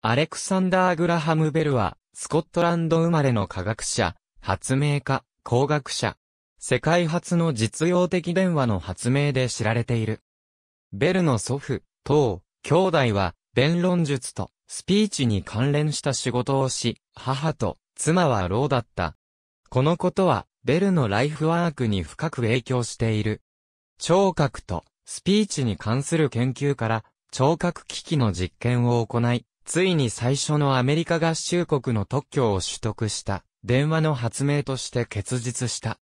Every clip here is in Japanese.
アレクサンダー・グラハム・ベルは、スコットランド生まれの科学者、発明家、工学者。世界初の実用的電話の発明で知られている。ベルの祖父、当兄弟は、弁論術とスピーチに関連した仕事をし、母と妻は老だった。このことは、ベルのライフワークに深く影響している。聴覚とスピーチに関する研究から、聴覚機器の実験を行い、ついに最初のアメリカ合衆国の特許を取得した電話の発明として結実した。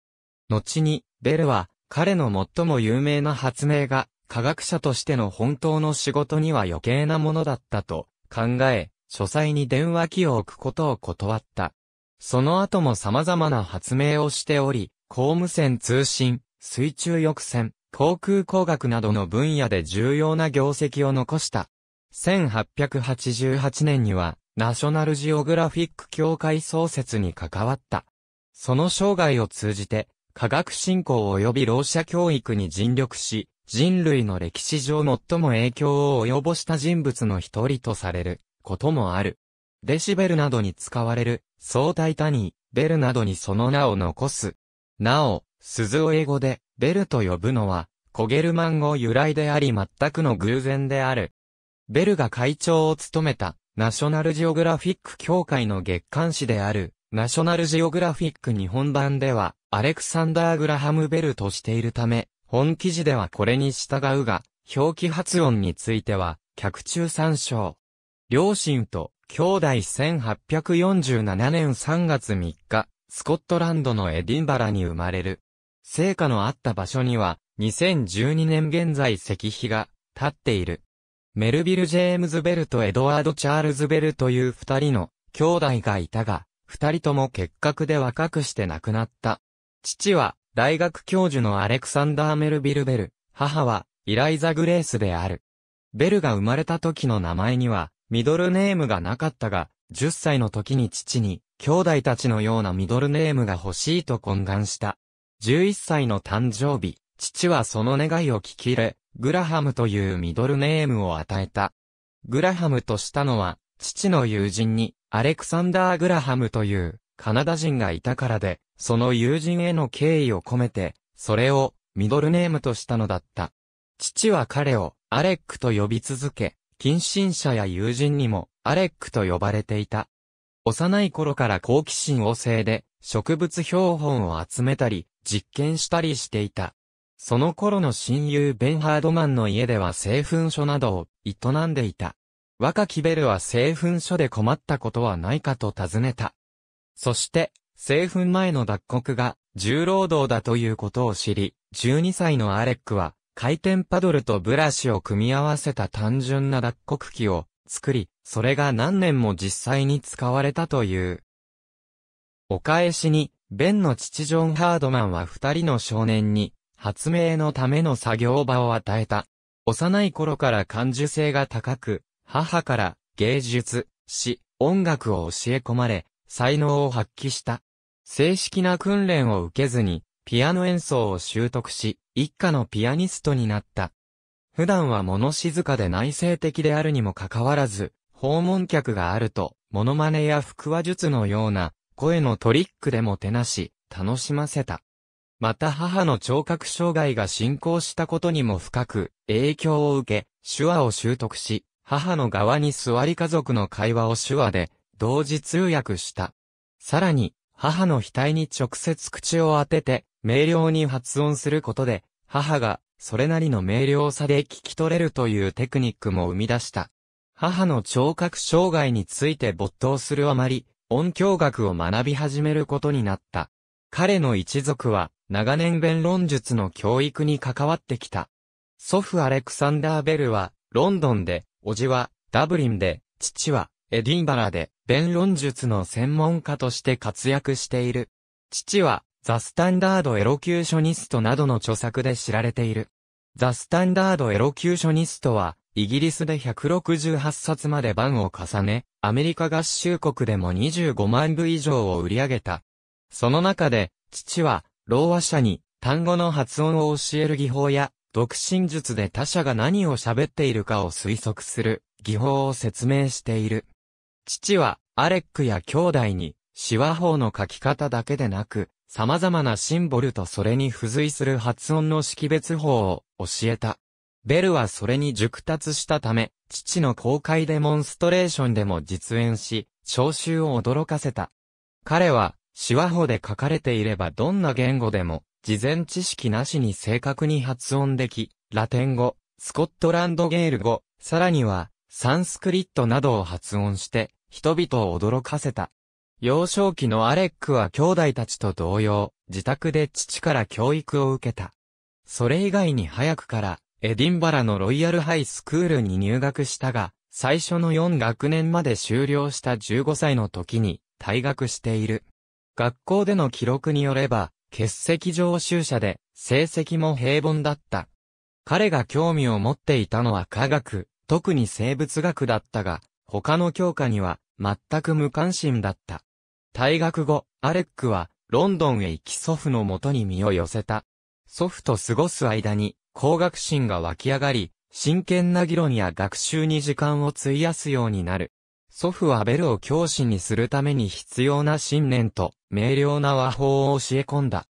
後に、ベルは彼の最も有名な発明が科学者としての本当の仕事には余計なものだったと考え、書斎に電話機を置くことを断った。その後も様々な発明をしており、公務船通信、水中浴船、航空工学などの分野で重要な業績を残した。1888年には、ナショナルジオグラフィック協会創設に関わった。その生涯を通じて、科学振興及び老者教育に尽力し、人類の歴史上最も影響を及ぼした人物の一人とされることもある。デシベルなどに使われる相対タニー、ベルなどにその名を残す。なお、鈴を英語でベルと呼ぶのは、コゲルマン語由来であり全くの偶然である。ベルが会長を務めた、ナショナルジオグラフィック協会の月刊誌である、ナショナルジオグラフィック日本版では、アレクサンダー・グラハム・ベルとしているため、本記事ではこれに従うが、表記発音については、客中参照。両親と兄弟1847年3月3日、スコットランドのエディンバラに生まれる。成果のあった場所には、2012年現在石碑が立っている。メルビル・ジェームズ・ベルとエドワード・チャールズ・ベルという二人の兄弟がいたが、二人とも結核で若くして亡くなった。父は大学教授のアレクサンダー・メルビル・ベル、母はイライザ・グレースである。ベルが生まれた時の名前にはミドルネームがなかったが、10歳の時に父に兄弟たちのようなミドルネームが欲しいと懇願した。11歳の誕生日、父はその願いを聞き入れ、グラハムというミドルネームを与えた。グラハムとしたのは、父の友人に、アレクサンダー・グラハムという、カナダ人がいたからで、その友人への敬意を込めて、それを、ミドルネームとしたのだった。父は彼を、アレックと呼び続け、近親者や友人にも、アレックと呼ばれていた。幼い頃から好奇心旺盛で、植物標本を集めたり、実験したりしていた。その頃の親友ベンハードマンの家では製粉所などを営んでいた。若きベルは製粉所で困ったことはないかと尋ねた。そして、製粉前の脱穀が重労働だということを知り、12歳のアレックは回転パドルとブラシを組み合わせた単純な脱穀機を作り、それが何年も実際に使われたという。お返しに、ベンの父ジョン・ハードマンは二人の少年に発明のための作業場を与えた。幼い頃から感受性が高く、母から芸術、詩、音楽を教え込まれ、才能を発揮した。正式な訓練を受けずに、ピアノ演奏を習得し、一家のピアニストになった。普段は物静かで内省的であるにもかかわらず、訪問客があると、モノマネや腹話術のような、声のトリックでもてなし、楽しませた。また母の聴覚障害が進行したことにも深く影響を受け、手話を習得し、母の側に座り家族の会話を手話で同時通訳した。さらに、母の額に直接口を当てて、明瞭に発音することで、母がそれなりの明瞭さで聞き取れるというテクニックも生み出した。母の聴覚障害について没頭するあまり、音響学を学び始めることになった。彼の一族は、長年弁論術の教育に関わってきた。祖父アレクサンダー・ベルは、ロンドンで、叔父は、ダブリンで、父は、エディンバラで、弁論術の専門家として活躍している。父は、ザ・スタンダード・エロキューショニストなどの著作で知られている。ザ・スタンダード・エロキューショニストは、イギリスで168冊まで版を重ね、アメリカ合衆国でも25万部以上を売り上げた。その中で、父は、老和者に単語の発音を教える技法や、独身術で他者が何を喋っているかを推測する技法を説明している。父は、アレックや兄弟に、手話法の書き方だけでなく、様々なシンボルとそれに付随する発音の識別法を教えた。ベルはそれに熟達したため、父の公開デモンストレーションでも実演し、聴衆を驚かせた。彼は、手話法で書かれていればどんな言語でも、事前知識なしに正確に発音でき、ラテン語、スコットランドゲール語、さらには、サンスクリットなどを発音して、人々を驚かせた。幼少期のアレックは兄弟たちと同様、自宅で父から教育を受けた。それ以外に早くから、エディンバラのロイヤルハイスクールに入学したが、最初の4学年まで終了した15歳の時に退学している。学校での記録によれば、欠席常習者で、成績も平凡だった。彼が興味を持っていたのは科学、特に生物学だったが、他の教科には全く無関心だった。退学後、アレックはロンドンへ行き祖父のもとに身を寄せた。祖父と過ごす間に工学心が湧き上がり、真剣な議論や学習に時間を費やすようになる。祖父はベルを教師にするために必要な信念と明瞭な和法を教え込んだ。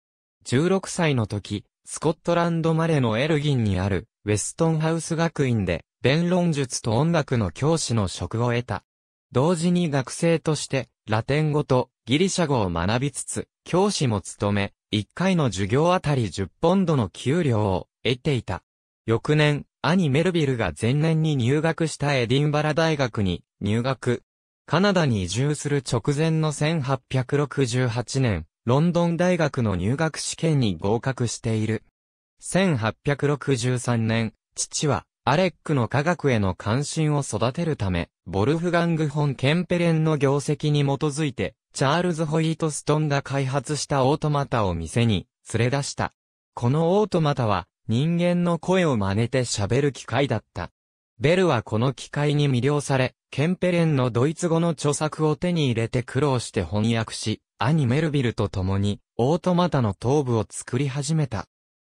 16歳の時、スコットランドまでのエルギンにあるウェストンハウス学院で弁論術と音楽の教師の職を得た。同時に学生としてラテン語とギリシャ語を学びつつ、教師も務め、1回の授業あたり10ポンドの給料を得ていた。翌年、兄メルビルが前年に入学したエディンバラ大学に入学。カナダに移住する直前の1868年、ロンドン大学の入学試験に合格している。1863年、父はアレックの科学への関心を育てるため、ボルフガング・本ケンペレンの業績に基づいて、チャールズ・ホイートストンが開発したオートマタを店に連れ出した。このオートマタは、人間の声を真似て喋る機会だった。ベルはこの機会に魅了され、ケンペレンのドイツ語の著作を手に入れて苦労して翻訳し、兄メルビルと共に、オートマタの頭部を作り始めた。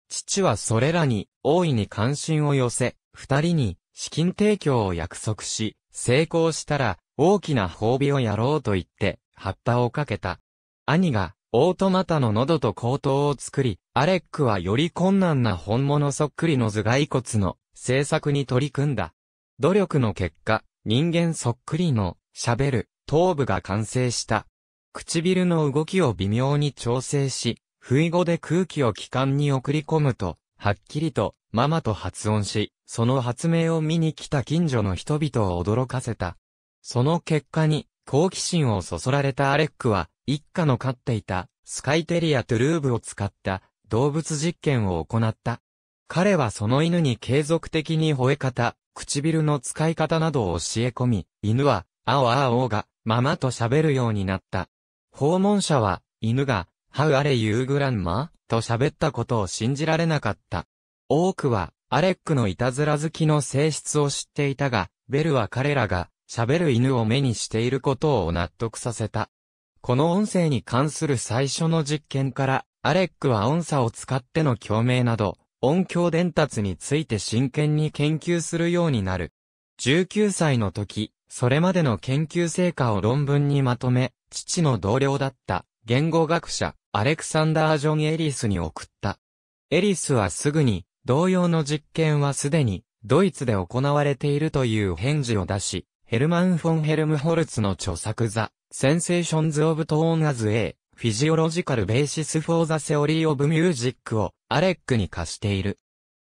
父はそれらに、大いに関心を寄せ、二人に、資金提供を約束し、成功したら、大きな褒美をやろうと言って、葉っぱをかけた。兄が、オートマタの喉と口頭を作り、アレックはより困難な本物そっくりの頭蓋骨の制作に取り組んだ。努力の結果、人間そっくりの喋る頭部が完成した。唇の動きを微妙に調整し、不意語で空気を気管に送り込むと、はっきりとママと発音し、その発明を見に来た近所の人々を驚かせた。その結果に好奇心をそそられたアレックは、一家の飼っていたスカイテリアトゥルーブを使った動物実験を行った。彼はその犬に継続的に吠え方、唇の使い方などを教え込み、犬は、あおあおが、ままと喋るようになった。訪問者は、犬が、ハウアレユーグランマと喋ったことを信じられなかった。多くは、アレックのいたずら好きの性質を知っていたが、ベルは彼らが、喋る犬を目にしていることを納得させた。この音声に関する最初の実験から、アレックは音差を使っての共鳴など、音響伝達について真剣に研究するようになる。19歳の時、それまでの研究成果を論文にまとめ、父の同僚だった言語学者、アレクサンダー・ジョン・エリスに送った。エリスはすぐに、同様の実験はすでに、ドイツで行われているという返事を出し、ヘルマン・フォン・ヘルムホルツの著作座、Sensations of Tone as a Physiological Basis for the Theory of Music をアレックに貸している。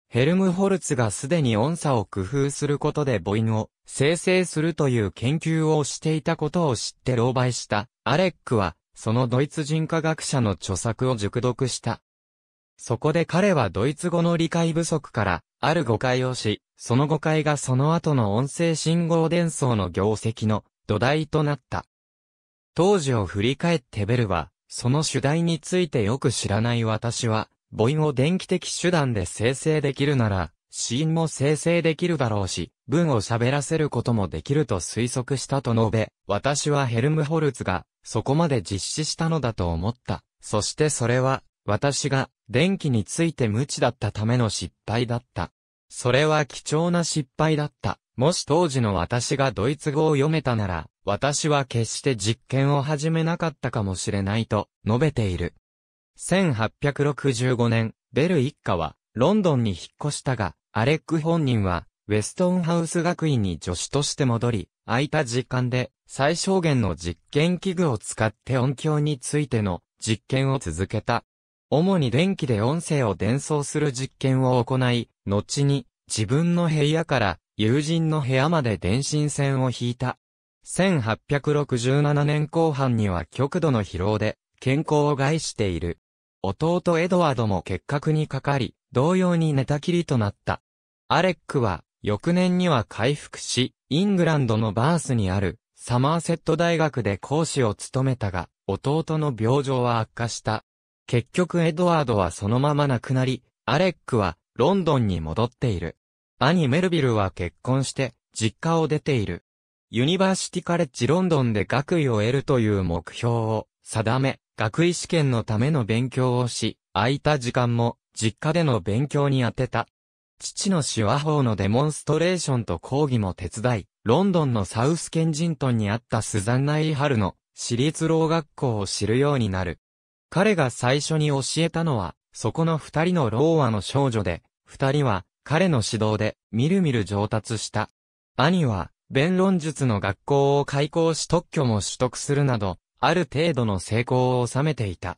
ヘルムホルツがすでに音差を工夫することで母音を生成するという研究をしていたことを知って狼狽したアレックはそのドイツ人科学者の著作を熟読した。そこで彼はドイツ語の理解不足からある誤解をし、その誤解がその後の音声信号伝送の業績の土台となった。当時を振り返ってベルは、その主題についてよく知らない私は、母音を電気的手段で生成できるなら、死因も生成できるだろうし、文を喋らせることもできると推測したと述べ、私はヘルムホルツが、そこまで実施したのだと思った。そしてそれは、私が、電気について無知だったための失敗だった。それは貴重な失敗だった。もし当時の私がドイツ語を読めたなら、私は決して実験を始めなかったかもしれないと述べている。1865年、ベル一家はロンドンに引っ越したが、アレック本人はウェストンハウス学院に助手として戻り、空いた時間で最小限の実験器具を使って音響についての実験を続けた。主に電気で音声を伝送する実験を行い、後に自分の部屋から友人の部屋まで電信線を引いた。1867年後半には極度の疲労で、健康を害している。弟エドワードも結核にかかり、同様に寝たきりとなった。アレックは、翌年には回復し、イングランドのバースにある、サマーセット大学で講師を務めたが、弟の病状は悪化した。結局エドワードはそのまま亡くなり、アレックはロンドンに戻っている。兄メルビルは結婚して、実家を出ている。ユニバーシティカレッジロンドンで学位を得るという目標を定め、学位試験のための勉強をし、空いた時間も実家での勉強に当てた。父の手話法のデモンストレーションと講義も手伝い、ロンドンのサウスケンジントンにあったスザンナ・イハルの私立老学校を知るようになる。彼が最初に教えたのは、そこの二人の老和の少女で、二人は彼の指導で、みるみる上達した。兄は、弁論術の学校を開校し特許も取得するなど、ある程度の成功を収めていた。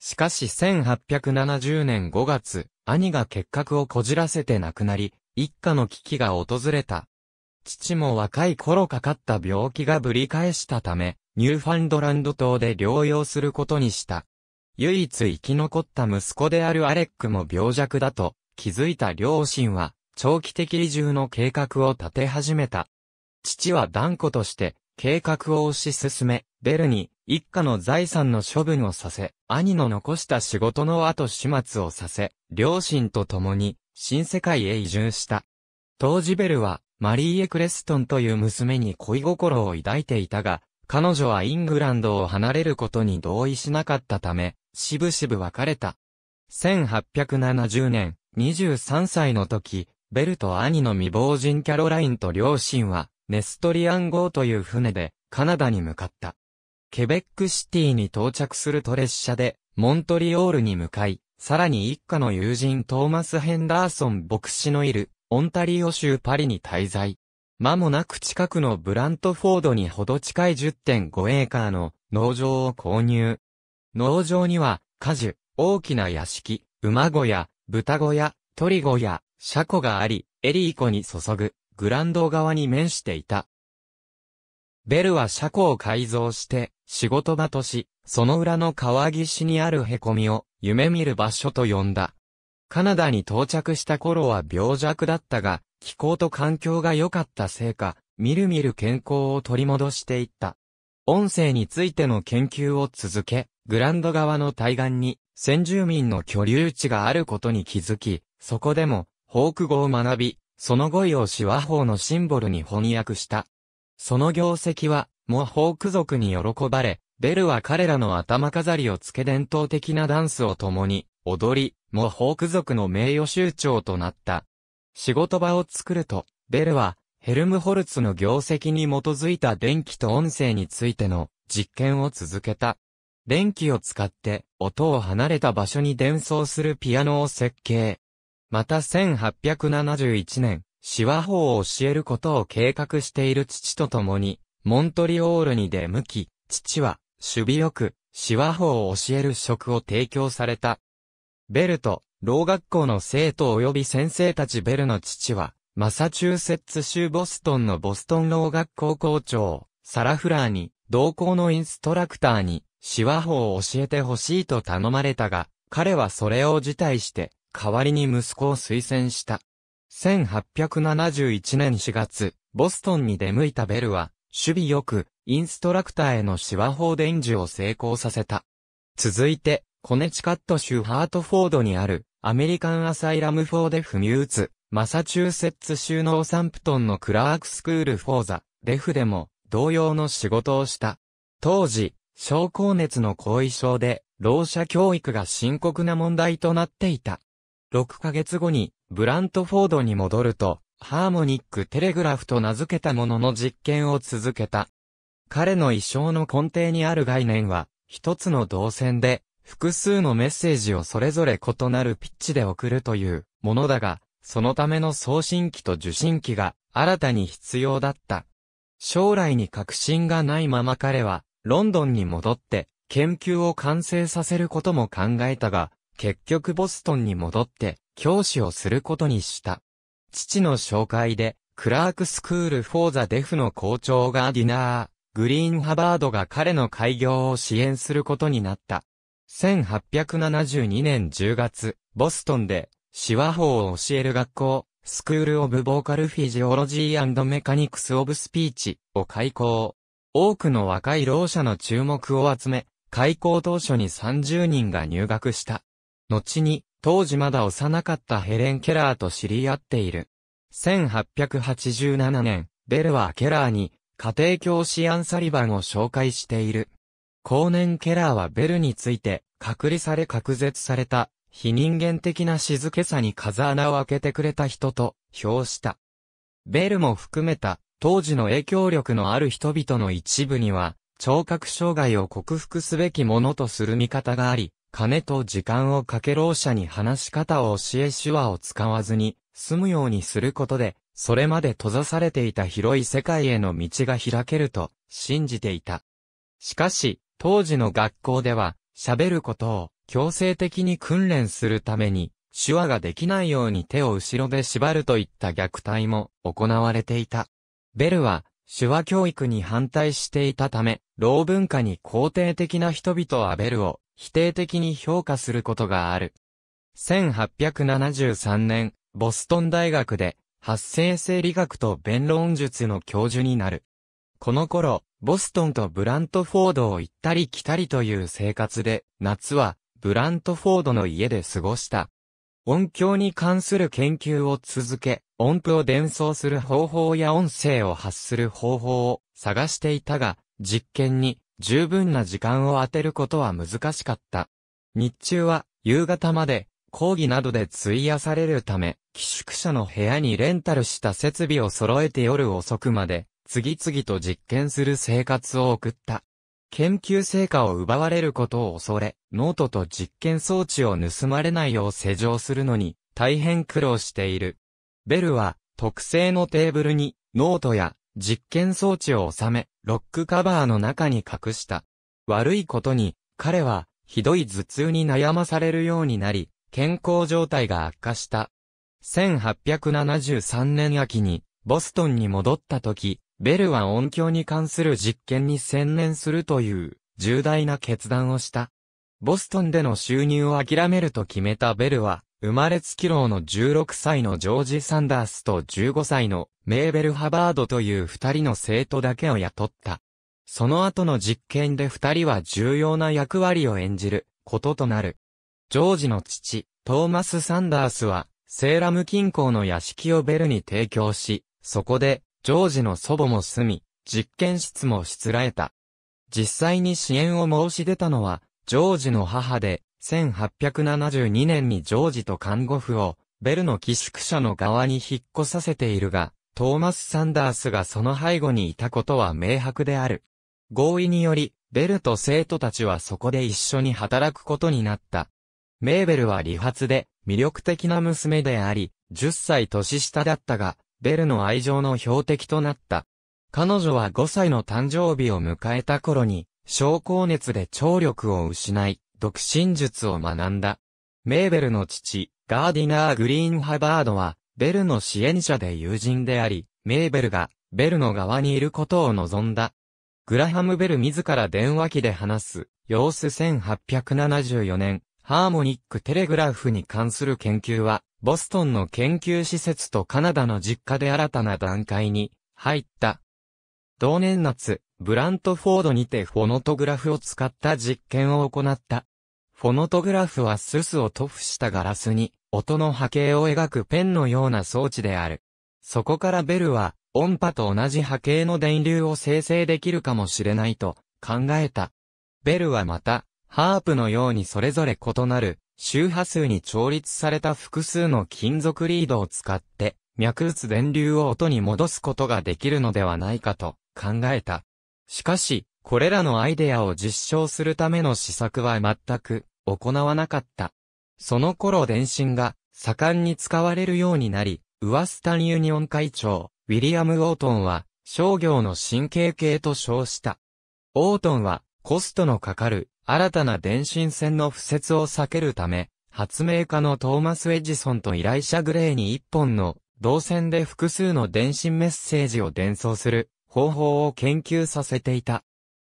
しかし1870年5月、兄が結核をこじらせて亡くなり、一家の危機が訪れた。父も若い頃かかった病気がぶり返したため、ニューファンドランド島で療養することにした。唯一生き残った息子であるアレックも病弱だと、気づいた両親は、長期的移住の計画を立て始めた。父は断固として、計画を推し進め、ベルに、一家の財産の処分をさせ、兄の残した仕事の後始末をさせ、両親と共に、新世界へ移住した。当時ベルは、マリー・エ・クレストンという娘に恋心を抱いていたが、彼女はイングランドを離れることに同意しなかったため、しぶしぶ別れた。1870年、23歳の時、ベルと兄の未亡人キャロラインと両親は、ネストリアン号という船で、カナダに向かった。ケベックシティに到着すると列車で、モントリオールに向かい、さらに一家の友人トーマス・ヘンダーソン牧師のいる、オンタリオ州パリに滞在。間もなく近くのブラントフォードにほど近い10.5エーカーの農場を購入。農場には、果樹、大きな屋敷、馬小屋、豚小屋、鳥小屋、車庫があり、エリー湖に注ぐ、グランド側に面していた。ベルは車庫を改造して、仕事場とし、その裏の川岸にある凹みを、夢見る場所と呼んだ。カナダに到着した頃は病弱だったが、気候と環境が良かったせいか、みるみる健康を取り戻していった。音声についての研究を続け、グランド側の対岸に先住民の居留地があることに気づき、そこでも、法句語を学び、その語彙を手話法のシンボルに翻訳した。その業績は、ホーク族に喜ばれ、ベルは彼らの頭飾りをつけ伝統的なダンスを共に、踊り、ホーク族の名誉州長となった。仕事場を作ると、ベルは、ヘルムホルツの業績に基づいた電気と音声についての実験を続けた。電気を使って音を離れた場所に伝送するピアノを設計。また1871年、手話法を教えることを計画している父と共に、モントリオールに出向き、父は、守備よく、手話法を教える職を提供された。ベルと、老学校の生徒及び先生たちベルの父は、マサチューセッツ州ボストンのボストン老学校校長、サラフラーに、同校のインストラクターに、手話法を教えてほしいと頼まれたが、彼はそれを辞退して、代わりに息子を推薦した。1871年4月、ボストンに出向いたベルは、守備よく、インストラクターへの手話法伝授を成功させた。続いて、コネチカット州ハートフォードにある、アメリカンアサイラム4で踏み打つ、マサチューセッツ州のオサンプトンのクラークスクールフォーザ、デフでも、同様の仕事をした。当時、症候熱の後遺症で、老者教育が深刻な問題となっていた。6ヶ月後に、ブラントフォードに戻ると、ハーモニックテレグラフと名付けたものの実験を続けた。彼の遺症の根底にある概念は、一つの動線で、複数のメッセージをそれぞれ異なるピッチで送るというものだが、そのための送信機と受信機が新たに必要だった。将来に確信がないまま彼は、ロンドンに戻って、研究を完成させることも考えたが、結局ボストンに戻って、教師をすることにした。父の紹介で、クラークスクールフォーザデフの校長がディナー、グリーンハバードが彼の開業を支援することになった。1872年10月、ボストンで、手話法を教える学校、スクールオブボーカルフィジオロジーメカニクスオブスピーチを開校。多くの若い老舎者の注目を集め、開校当初に30人が入学した。後に、当時まだ幼かったヘレン・ケラーと知り合っている。1887年、ベルはケラーに、家庭教師アン・サリバンを紹介している。後年ケラーはベルについて、隔離され隔絶された、非人間的な静けさに風穴を開けてくれた人と、評した。ベルも含めた、当時の影響力のある人々の一部には、聴覚障害を克服すべきものとする見方があり、金と時間をかけろう者に話し方を教え手話を使わずに、済むようにすることで、それまで閉ざされていた広い世界への道が開けると、信じていた。しかし、当時の学校では、喋ることを強制的に訓練するために、手話ができないように手を後ろで縛るといった虐待も行われていた。ベルは、手話教育に反対していたため、老文化に肯定的な人々はベルを否定的に評価することがある。1873年、ボストン大学で発生生理学と弁論術の教授になる。この頃、ボストンとブラントフォードを行ったり来たりという生活で、夏はブラントフォードの家で過ごした。音響に関する研究を続け、音符を伝送する方法や音声を発する方法を探していたが、実験に十分な時間を当てることは難しかった。日中は夕方まで講義などで費やされるため、寄宿舎の部屋にレンタルした設備を揃えて夜遅くまで、次々と実験する生活を送った。研究成果を奪われることを恐れ、ノートと実験装置を盗まれないよう施錠するのに、大変苦労している。ベルは、特製のテーブルに、ノートや実験装置を収め、ロックカバーの中に隠した。悪いことに、彼は、ひどい頭痛に悩まされるようになり、健康状態が悪化した。1873年秋に、ボストンに戻った時、ベルは音響に関する実験に専念するという重大な決断をした。ボストンでの収入を諦めると決めたベルは、生まれつき老の16歳のジョージ・サンダースと15歳のメーベル・ハバードという二人の生徒だけを雇った。その後の実験で二人は重要な役割を演じることとなる。ジョージの父、トーマス・サンダースは、セーラム近郊の屋敷をベルに提供し、そこでジョージの祖母も住み、実験室もしつらえた。実際に支援を申し出たのは、ジョージの母で、1872年にジョージと看護婦を、ベルの寄宿舎の側に引っ越させているが、トーマス・サンダースがその背後にいたことは明白である。合意により、ベルと生徒たちはそこで一緒に働くことになった。メーベルは理髪で、魅力的な娘であり、10歳年下だったが、ベルの愛情の標的となった。彼女は5歳の誕生日を迎えた頃に、昇降熱で聴力を失い、独身術を学んだ。メーベルの父、ガーディナー・グリーン・ハバードは、ベルの支援者で友人であり、メーベルが、ベルの側にいることを望んだ。グラハム・ベル自ら電話機で話す、様子1874年、ハーモニック・テレグラフに関する研究は、ボストンの研究施設とカナダの実家で新たな段階に入った。同年夏、ブラントフォードにてフォノトグラフを使った実験を行った。フォノトグラフはススを塗布したガラスに音の波形を描くペンのような装置である。そこからベルは音波と同じ波形の電流を生成できるかもしれないと考えた。ベルはまたハープのようにそれぞれ異なる周波数に調律された複数の金属リードを使って、脈打つ電流を音に戻すことができるのではないかと考えた。しかし、これらのアイデアを実証するための試作は全く行わなかった。その頃電信が盛んに使われるようになり、ウワスタンユニオン会長、ウィリアム・オートンは商業の神経系と称した。オートンはコストのかかる新たな電信線の敷設を避けるため、発明家のトーマス・エジソンと依頼者グレーに一本の導線で複数の電信メッセージを伝送する方法を研究させていた。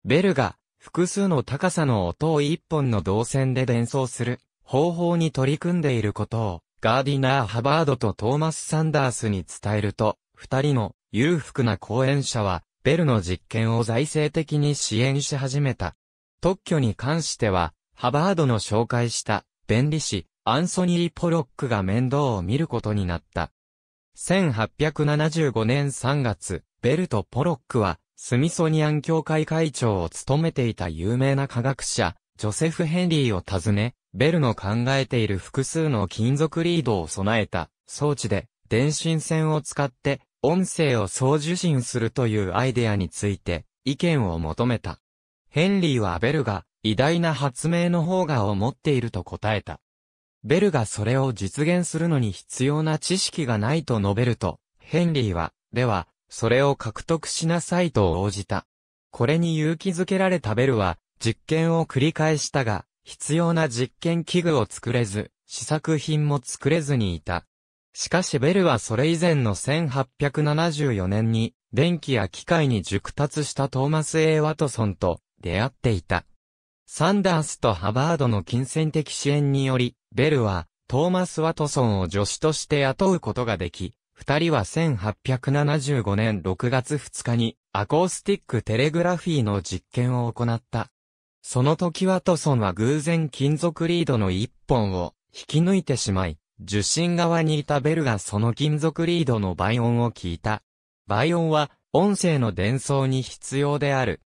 ベルが複数の高さの音を一本の導線で伝送する方法に取り組んでいることをガーディナー・ハバードとトーマス・サンダースに伝えると、二人の裕福な講演者はベルの実験を財政的に支援し始めた。特許に関しては、ハバードの紹介した弁理士、アンソニー・ポロックが面倒を見ることになった。1875年3月、ベルト・ポロックは、スミソニアン協会会長を務めていた有名な科学者、ジョセフ・ヘンリーを訪ね、ベルの考えている複数の金属リードを備えた装置で、電信線を使って音声を送受信するというアイデアについて意見を求めた。ヘンリーはベルが偉大な発明の方がを持っていると答えた。ベルがそれを実現するのに必要な知識がないと述べると、ヘンリーは、では、それを獲得しなさいと応じた。これに勇気づけられたベルは、実験を繰り返したが、必要な実験器具を作れず、試作品も作れずにいた。しかしベルはそれ以前の1874年に、電気や機械に熟達したトーマス・エ A・ ワトソンと、出会っていた。サンダースとハバードの金銭的支援により、ベルは、トーマス・ワトソンを助手として雇うことができ、二人は1875年6月2日に、アコースティックテレグラフィーの実験を行った。その時ワトソンは偶然金属リードの一本を引き抜いてしまい、受信側にいたベルがその金属リードの倍音を聞いた。倍音は音声の伝送に必要である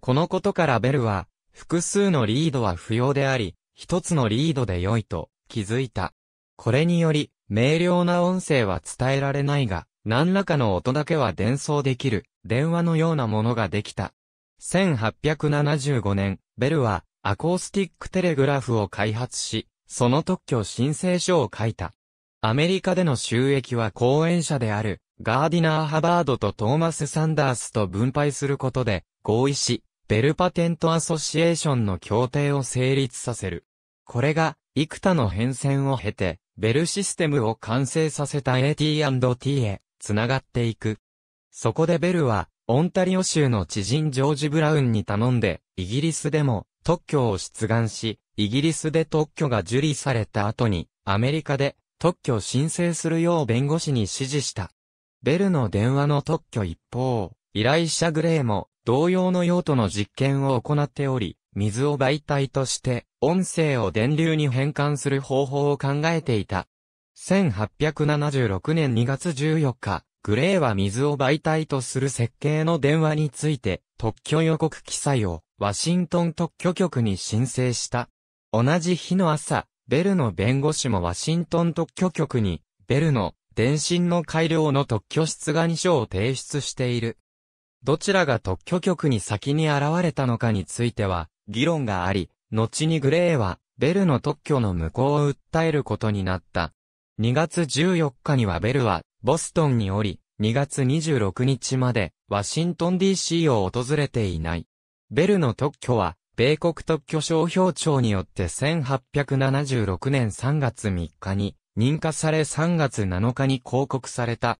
このことからベルは、複数のリードは不要であり、一つのリードで良いと気づいた。これにより、明瞭な音声は伝えられないが、何らかの音だけは伝送できる、電話のようなものができた。1875年、ベルは、アコースティックテレグラフを開発し、その特許申請書を書いた。アメリカでの収益は講演者である、ガーディナー・ハバードとトーマス・サンダースと分配することで合意し、ベルパテント・アソシエーションの協定を成立させる。これが、幾多の変遷を経て、ベルシステムを完成させた AT&T へ、つながっていく。そこでベルは、オンタリオ州の知人ジョージ・ブラウンに頼んで、イギリスでも特許を出願し、イギリスで特許が受理された後に、アメリカで特許申請するよう弁護士に指示した。ベルの電話の特許一方、依頼者グレーも同様の用途の実験を行っており、水を媒体として音声を電流に変換する方法を考えていた。1876年2月14日、グレーは水を媒体とする設計の電話について特許予告記載をワシントン特許局に申請した。同じ日の朝、ベルの弁護士もワシントン特許局に、ベルの電信の改良の特許出願書を提出している。どちらが特許局に先に現れたのかについては、議論があり、後にグレーは、ベルの特許の無効を訴えることになった。2月14日にはベルは、ボストンにおり、2月26日まで、ワシントン DC を訪れていない。ベルの特許は、米国特許商標庁によって1876年3月3日に認可され3月7日に広告された。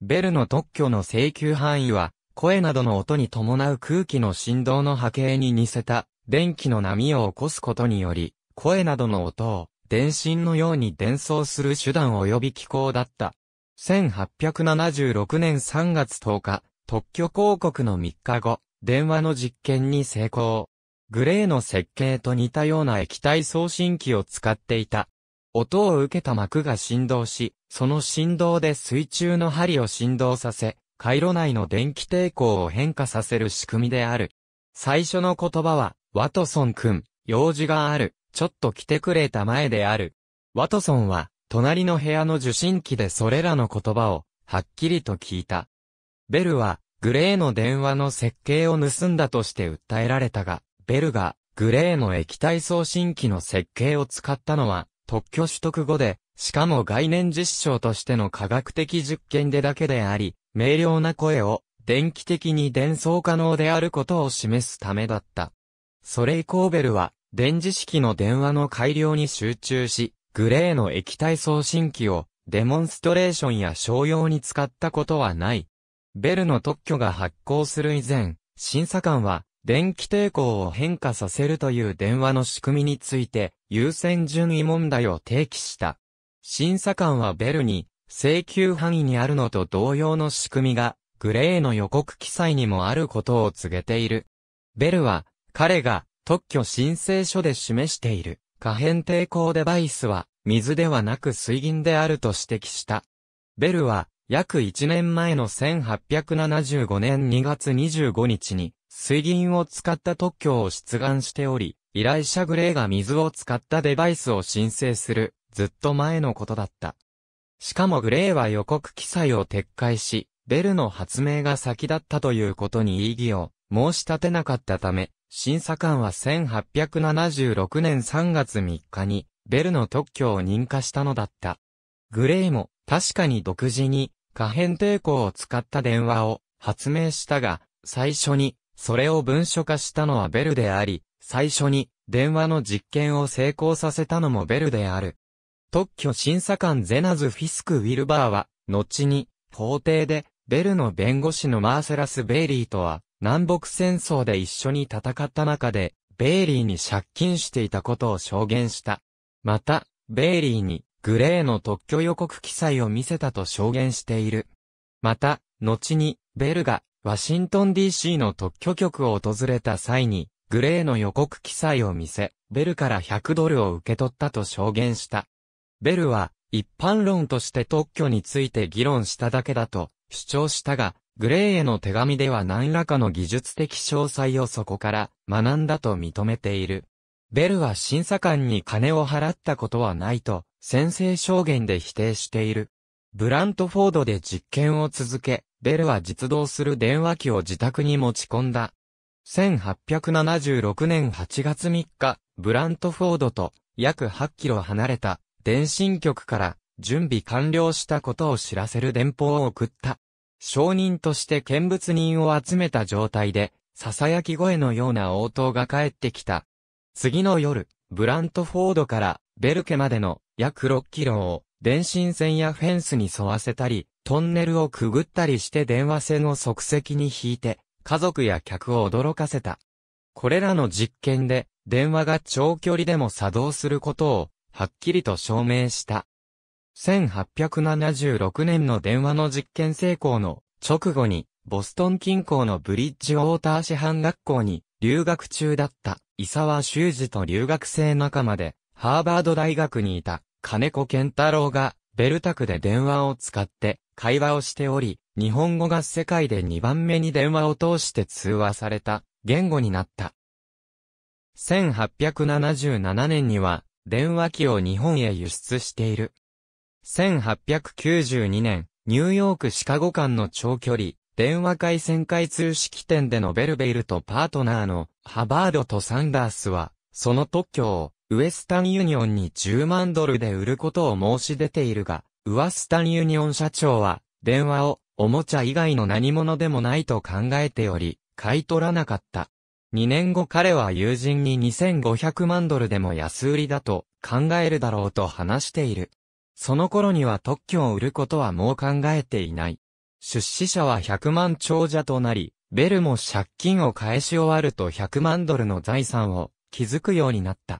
ベルの特許の請求範囲は、声などの音に伴う空気の振動の波形に似せた、電気の波を起こすことにより、声などの音を、電信のように伝送する手段及び機構だった。1876年3月10日、特許広告の3日後、電話の実験に成功。グレーの設計と似たような液体送信機を使っていた。音を受けた膜が振動し、その振動で水中の針を振動させ、回路内の電気抵抗を変化させる仕組みである。最初の言葉は、ワトソン君、用事がある、ちょっと来てくれた前である。ワトソンは、隣の部屋の受信機でそれらの言葉を、はっきりと聞いた。ベルは、グレーの電話の設計を盗んだとして訴えられたが、ベルが、グレーの液体送信機の設計を使ったのは、特許取得後で、しかも概念実証としての科学的実験でだけであり、明瞭な声を電気的に伝送可能であることを示すためだった。それ以降ベルは、電磁式の電話の改良に集中し、グレーの液体送信機をデモンストレーションや商用に使ったことはない。ベルの特許が発行する以前、審査官は電気抵抗を変化させるという電話の仕組みについて優先順位問題を提起した。審査官はベルに、請求範囲にあるのと同様の仕組みが、グレーの予告記載にもあることを告げている。ベルは、彼が特許申請書で示している可変抵抗デバイスは水ではなく水銀であると指摘した。ベルは約1年前の1875年2月25日に水銀を使った特許を出願しており、依頼者グレーが水を使ったデバイスを申請する、ずっと前のことだった。しかもグレーは予告記載を撤回し、ベルの発明が先だったということに異議を申し立てなかったため、審査官は1876年3月3日に、ベルの特許を認可したのだった。グレイも、確かに独自に、可変抵抗を使った電話を発明したが、最初に、それを文書化したのはベルであり、最初に電話の実験を成功させたのもベルである。特許審査官ゼナズ・フィスク・ウィルバーは、後に、法廷で、ベルの弁護士のマーセラス・ベイリーとは、南北戦争で一緒に戦った中で、ベイリーに借金していたことを証言した。また、ベイリーに、グレーの特許予告記載を見せたと証言している。また、後に、ベルが、ワシントン DC の特許局を訪れた際に、グレーの予告記載を見せ、ベルから100ドルを受け取ったと証言した。ベルは、一般論として特許について議論しただけだと主張したが、グレーへの手紙では何らかの技術的詳細をそこから学んだと認めている。ベルは審査官に金を払ったことはないと、先制証言で否定している。ブラントフォードで実験を続け、ベルは実動する電話機を自宅に持ち込んだ。1876年8月3日、ブラントフォードと約8キロ離れた電信局から準備完了したことを知らせる電報を送った。証人として見物人を集めた状態で、囁き声のような応答が返ってきた。次の夜、ブラントフォードからベルケまでの約6キロを電信線やフェンスに沿わせたり、トンネルをくぐったりして電話線を即席に引いて、家族や客を驚かせた。これらの実験で、電話が長距離でも作動することを、はっきりと証明した。1876年の電話の実験成功の直後に、ボストン近郊のブリッジウォーター市販学校に留学中だった伊沢修二と留学生仲間で、ハーバード大学にいた金子健太郎が、ベルタクで電話を使って会話をしており、日本語が世界で2番目に電話を通して通話された言語になった。1877年には電話機を日本へ輸出している。1892年、ニューヨークシカゴ間の長距離、電話回線開通式典でのベルベイルとパートナーのハバードとサンダースは、その特許をウエスタンユニオンに10万ドルで売ることを申し出ているが、ウエスタンユニオン社長は、電話をおもちゃ以外の何者でもないと考えており、買い取らなかった。2年後彼は友人に2500万ドルでも安売りだと考えるだろうと話している。その頃には特許を売ることはもう考えていない。出資者は100万長者となり、ベルも借金を返し終わると100万ドルの財産を築くようになった。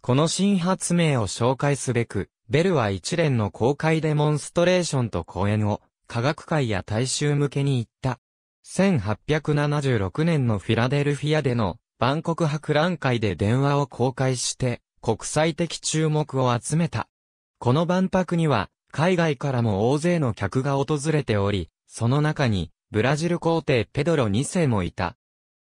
この新発明を紹介すべく、ベルは一連の公開デモンストレーションと講演を科学界や大衆向けに行った。1876年のフィラデルフィアでの万国博覧会で電話を公開して国際的注目を集めた。この万博には海外からも大勢の客が訪れており、その中にブラジル皇帝ペドロ2世もいた。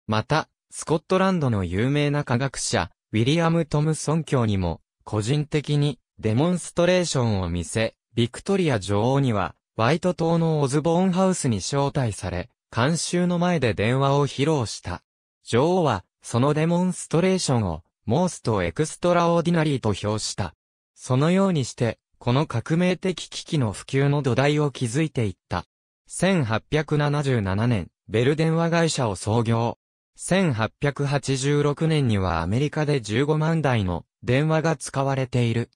また、スコットランドの有名な科学者、ウィリアム・トムソン教にも、個人的にデモンストレーションを見せ、ビクトリア女王にはワイト島のオズボーンハウスに招待され、監修の前で電話を披露した。女王は、そのデモンストレーションを、モーストエクストラオーディナリーと評した。そのようにして、この革命的危機の普及の土台を築いていった。1877年、ベル電話会社を創業。1886年にはアメリカで15万台の電話が使われている。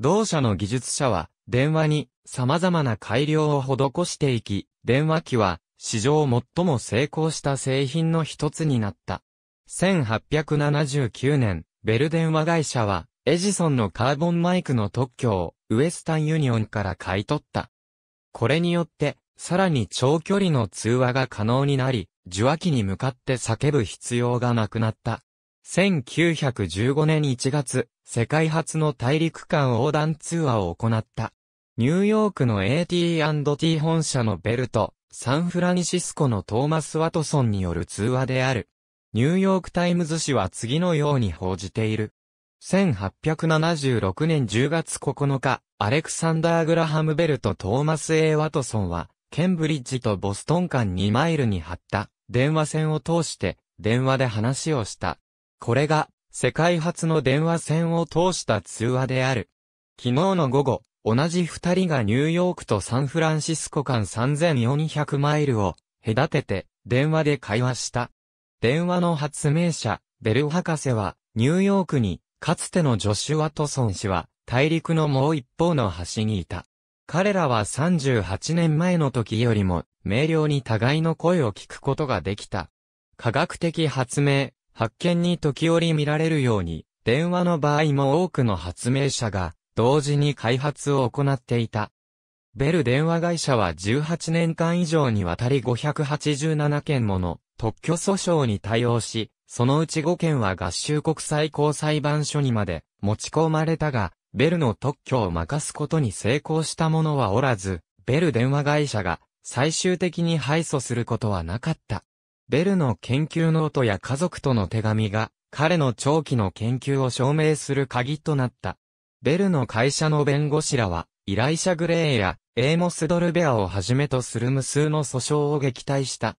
同社の技術者は、電話に様々な改良を施していき、電話機は史上最も成功した製品の一つになった。1879年、ベル電話会社は、エジソンのカーボンマイクの特許をウエスタンユニオンから買い取った。これによって、さらに長距離の通話が可能になり、受話器に向かって叫ぶ必要がなくなった。1915年1月、世界初の大陸間横断通話を行った。ニューヨークの AT&T 本社のベルト、サンフランシスコのトーマス・ワトソンによる通話である。ニューヨークタイムズ紙は次のように報じている。1876年10月9日、アレクサンダー・グラハム・ベルト・トーマス・ A・ ワトソンは、ケンブリッジとボストン間2マイルに張った電話線を通して電話で話をした。これが世界初の電話線を通した通話である。昨日の午後、同じ二人がニューヨークとサンフランシスコ間3400マイルを隔てて電話で会話した。電話の発明者、ベル博士はニューヨークにかつてのジョシュワトソン氏は大陸のもう一方の端にいた。彼らは38年前の時よりも明瞭に互いの声を聞くことができた。科学的発明、発見に時折見られるように、電話の場合も多くの発明者が同時に開発を行っていた。ベル電話会社は18年間以上にわたり587件もの特許訴訟に対応し、そのうち5件は合衆国最高裁判所にまで持ち込まれたが、ベルの特許を任すことに成功した者はおらず、ベル電話会社が最終的に敗訴することはなかった。ベルの研究ノートや家族との手紙が彼の長期の研究を証明する鍵となった。ベルの会社の弁護士らは、依頼者グレーやエーモス・ドルベアをはじめとする無数の訴訟を撃退した。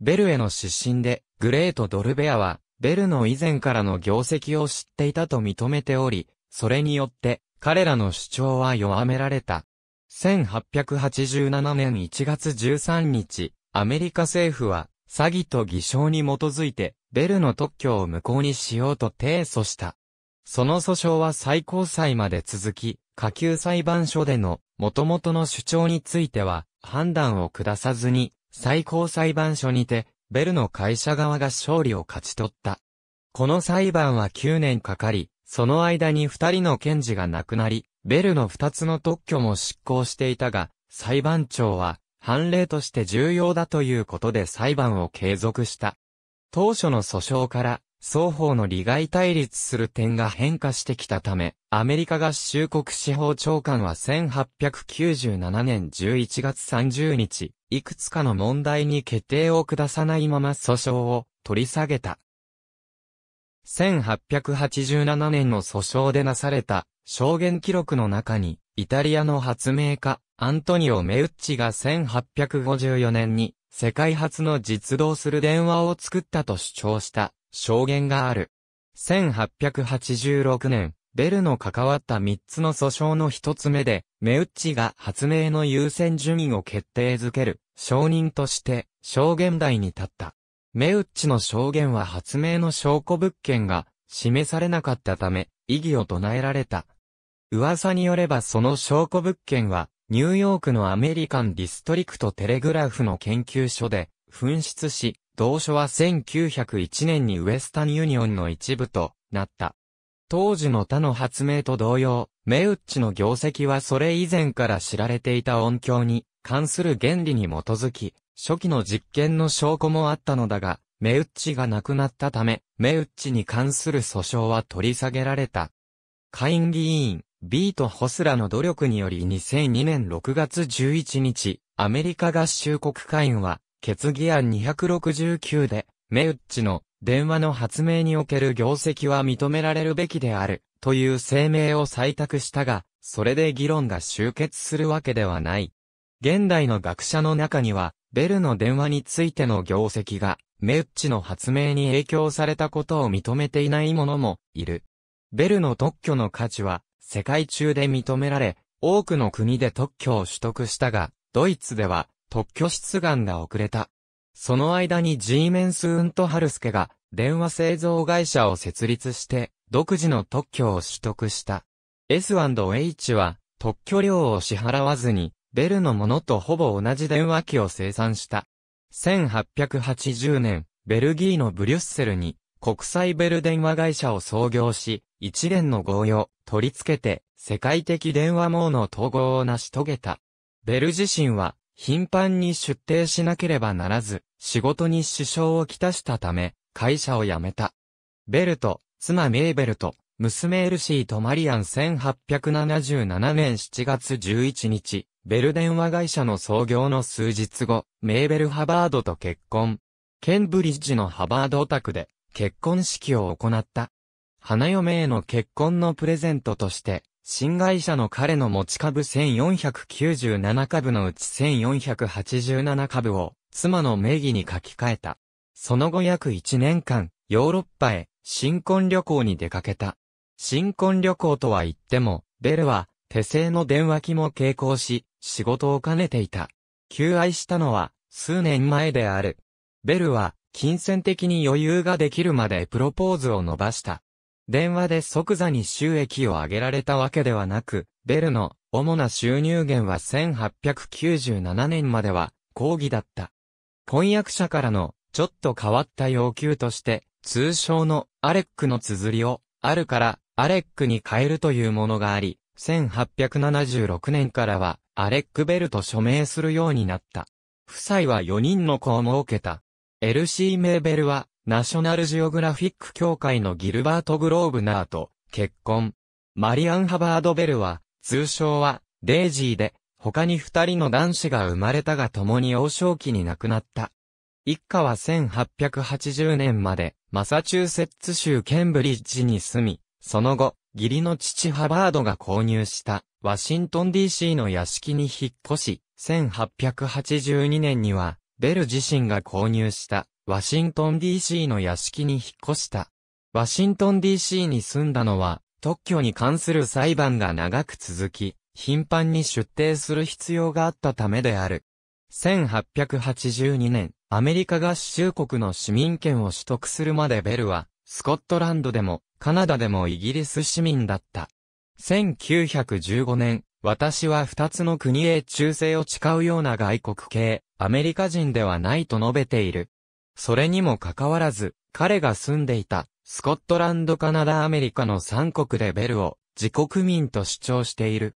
ベルへの出身で、グレーとドルベアは、ベルの以前からの業績を知っていたと認めており、それによって、彼らの主張は弱められた。1887年1月13日、アメリカ政府は、詐欺と偽証に基づいて、ベルの特許を無効にしようと提訴した。その訴訟は最高裁まで続き、下級裁判所での元々の主張については判断を下さずに、最高裁判所にて、ベルの会社側が勝利を勝ち取った。この裁判は9年かかり、その間に2人の検事が亡くなり、ベルの2つの特許も執行していたが、裁判長は、判例として重要だということで裁判を継続した。当初の訴訟から、双方の利害対立する点が変化してきたため、アメリカ合衆国司法長官は1897年11月30日、いくつかの問題に決定を下さないまま訴訟を取り下げた。1887年の訴訟でなされた証言記録の中に、イタリアの発明家、アントニオ・メウッチが1854年に世界初の実動する電話を作ったと主張した証言がある。1886年、ベルの関わった3つの訴訟の1つ目で、メウッチが発明の優先順位を決定づける、証人として、証言台に立った。メウッチの証言は発明の証拠物件が示されなかったため、異議を唱えられた。噂によればその証拠物件は、ニューヨークのアメリカンディストリクトテレグラフの研究所で紛失し、同書は1901年にウエスタンユニオンの一部となった。当時の他の発明と同様、メウッチの業績はそれ以前から知られていた音響に関する原理に基づき、初期の実験の証拠もあったのだが、メウッチが亡くなったため、メウッチに関する訴訟は取り下げられた。下院議員、ビート・ホスラの努力により2002年6月11日、アメリカ合衆国会員は、決議案269で、メウッチの電話の発明における業績は認められるべきである、という声明を採択したが、それで議論が終結するわけではない。現代の学者の中には、ベルの電話についての業績が、メウッチの発明に影響されたことを認めていない者もいる。ベルの特許の価値は、世界中で認められ、多くの国で特許を取得したが、ドイツでは、特許出願が遅れた。その間に G メンスウントハルスケが電話製造会社を設立して独自の特許を取得した。S&H は特許料を支払わずにベルのものとほぼ同じ電話機を生産した。1880年、ベルギーのブリュッセルに国際ベル電話会社を創業し、一連の合意を取り付けて世界的電話網の統合を成し遂げた。ベル自身は頻繁に出廷しなければならず、仕事に支障をきたしたため、会社を辞めた。ベルト、妻メーベルト、娘エルシーとマリアン1877年7月11日、ベル電話会社の創業の数日後、メーベル・ハバードと結婚。ケンブリッジのハバードオタクで結婚式を行った。花嫁への結婚のプレゼントとして、新会社の彼の持ち株1497株のうち1487株を妻の名義に書き換えた。その後約1年間、ヨーロッパへ新婚旅行に出かけた。新婚旅行とは言っても、ベルは手製の電話機も傾向し、仕事を兼ねていた。求愛したのは数年前である。ベルは金銭的に余裕ができるまでプロポーズを伸ばした。電話で即座に収益を上げられたわけではなく、ベルの主な収入源は1897年までは講義だった。婚約者からのちょっと変わった要求として、通称のアレックの綴りを、あるからアレックに変えるというものがあり、1876年からはアレックベルと署名するようになった。夫妻は4人の子を設けた。エルシー・メーベルはナショナルジオグラフィック協会のギルバート・グローブナーと結婚。マリアン・ハバード・ベルは、通称は、デイジーで、他に二人の男子が生まれたが共に幼少期に亡くなった。一家は1880年まで、マサチューセッツ州ケンブリッジに住み、その後、義理の父ハバードが購入した、ワシントン DC の屋敷に引っ越し、1882年には、ベル自身が購入した、ワシントン DC の屋敷に引っ越した。ワシントン DC に住んだのは、特許に関する裁判が長く続き、頻繁に出廷する必要があったためである。1882年、アメリカ合衆国の市民権を取得するまでベルは、スコットランドでも、カナダでもイギリス市民だった。1915年、私は二つの国へ忠誠を誓うような外国系、アメリカ人ではないと述べている。それにもかかわらず、彼が住んでいた、スコットランドカナダアメリカの3国でベルを、自国民と主張している。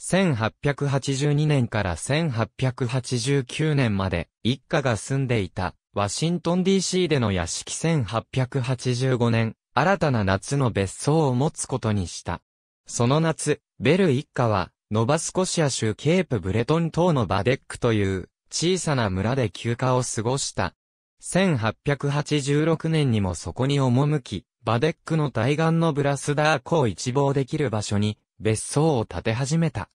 1882年から1889年まで、一家が住んでいた、ワシントン DC での屋敷1885年、新たな夏の別荘を持つことにした。その夏、ベル一家は、ノバスコシア州ケープブレトン島のバデックという、小さな村で休暇を過ごした。1886年にもそこに赴き、バデックの対岸のブラスダー湖を一望できる場所に別荘を建て始めた。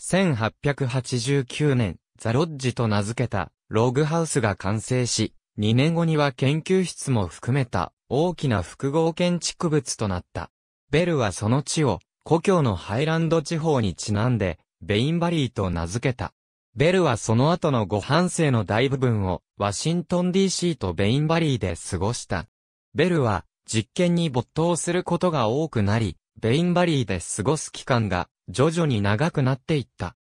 1889年、ザ・ロッジと名付けたログハウスが完成し、2年後には研究室も含めた大きな複合建築物となった。ベルはその地を故郷のハイランド地方にちなんで、ベインバリーと名付けた。ベルはその後のご半生の大部分を、ワシントン DC とベインバリーで過ごした。ベルは、実験に没頭することが多くなり、ベインバリーで過ごす期間が、徐々に長くなっていった。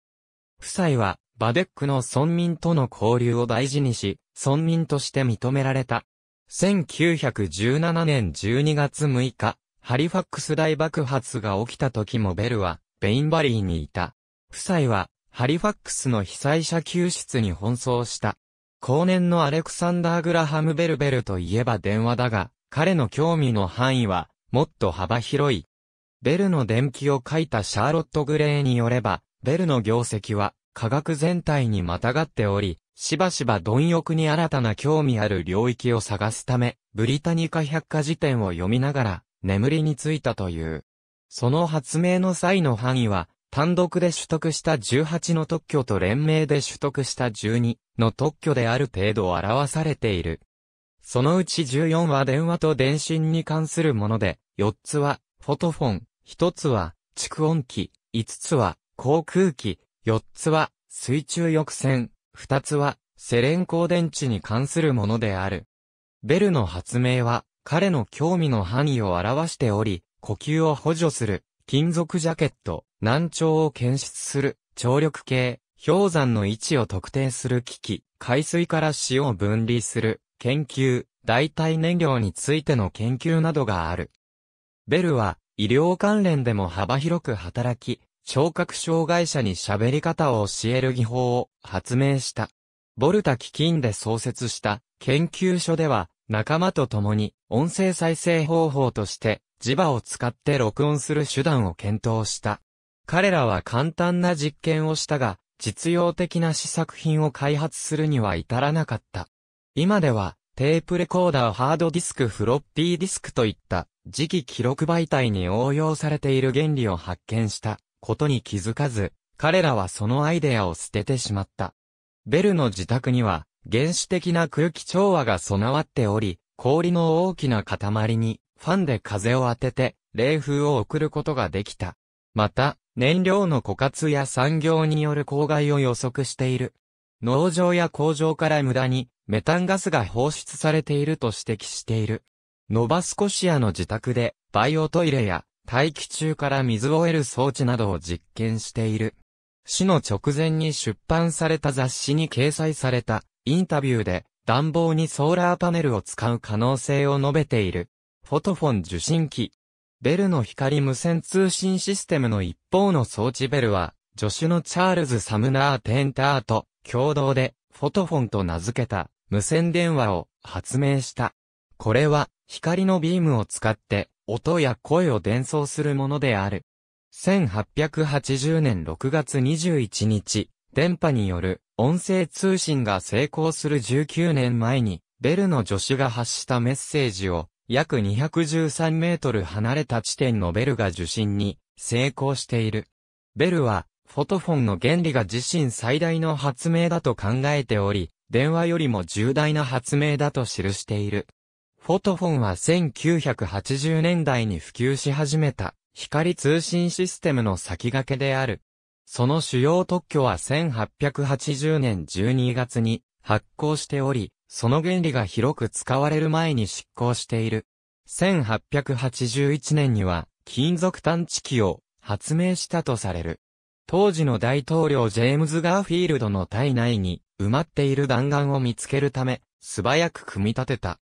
夫妻は、バデックの村民との交流を大事にし、村民として認められた。1917年12月6日、ハリファックス大爆発が起きた時もベルは、ベインバリーにいた。夫妻は、ハリファックスの被災者救出に奔走した。後年のアレクサンダー・グラハム・ベルベルといえば電話だが、彼の興味の範囲は、もっと幅広い。ベルの伝記を書いたシャーロット・グレーによれば、ベルの業績は、科学全体にまたがっており、しばしば貪欲に新たな興味ある領域を探すため、ブリタニカ百科事典を読みながら、眠りについたという。その発明の際の範囲は、単独で取得した18の特許と連名で取得した12の特許である程度表されている。そのうち14は電話と電信に関するもので、4つはフォトフォン、1つは蓄音機、5つは航空機、4つは水中浴船、2つはセレン光電池に関するものである。ベルの発明は彼の興味の範囲を表しており、呼吸を補助する金属ジャケット、難聴を検出する、聴力計、氷山の位置を特定する機器、海水から塩を分離する、研究、代替燃料についての研究などがある。ベルは、医療関連でも幅広く働き、聴覚障害者に喋り方を教える技法を発明した。ボルタ基金で創設した研究所では仲間と共に音声再生方法として磁場を使って録音する手段を検討した。彼らは簡単な実験をしたが、実用的な試作品を開発するには至らなかった。今では、テープレコーダーハードディスクフロッピーディスクといった次期記録媒体に応用されている原理を発見したことに気づかず、彼らはそのアイデアを捨ててしまった。ベルの自宅には原始的な空気調和が備わっており、氷の大きな塊にファンで風を当てて冷風を送ることができた。また、燃料の枯渇や産業による公害を予測している。農場や工場から無駄にメタンガスが放出されていると指摘している。ノバスコシアの自宅でバイオトイレや大気中から水を得る装置などを実験している。死の直前に出版された雑誌に掲載されたインタビューで暖房にソーラーパネルを使う可能性を述べている。フォトフォン受信機、ベルの光無線通信システムの一方の装置ベルは、助手のチャールズ・サムナー・テンターと共同で、フォトフォンと名付けた無線電話を発明した。これは光のビームを使って音や声を伝送するものである。1880年6月21日、電波による音声通信が成功する19年前に、ベルの助手が発したメッセージを約213メートル離れた地点のベルが受信に成功している。ベルは、フォトフォンの原理が自身最大の発明だと考えており、電話よりも重大な発明だと記している。フォトフォンは1980年代に普及し始めた光通信システムの先駆けである。その主要特許は1880年12月に発行しており、その原理が広く使われる前に執行している。1881年には、金属探知機を発明したとされる。当時の大統領ジェームズ・ガーフィールドの体内に埋まっている弾丸を見つけるため、素早く組み立てた。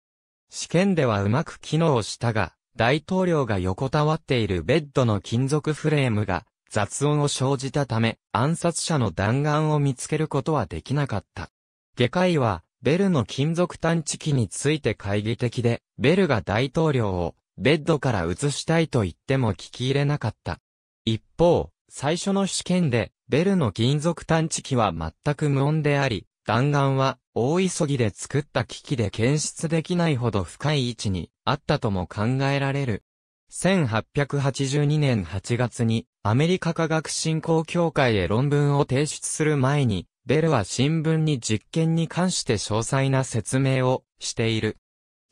試験ではうまく機能したが、大統領が横たわっているベッドの金属フレームが雑音を生じたため、暗殺者の弾丸を見つけることはできなかった。下界は、ベルの金属探知機について懐疑的で、ベルが大統領をベッドから移したいと言っても聞き入れなかった。一方、最初の試験で、ベルの金属探知機は全く無音であり、弾丸は大急ぎで作った機器で検出できないほど深い位置にあったとも考えられる。1882年8月にアメリカ科学振興協会へ論文を提出する前にベルは新聞に実験に関して詳細な説明をしている。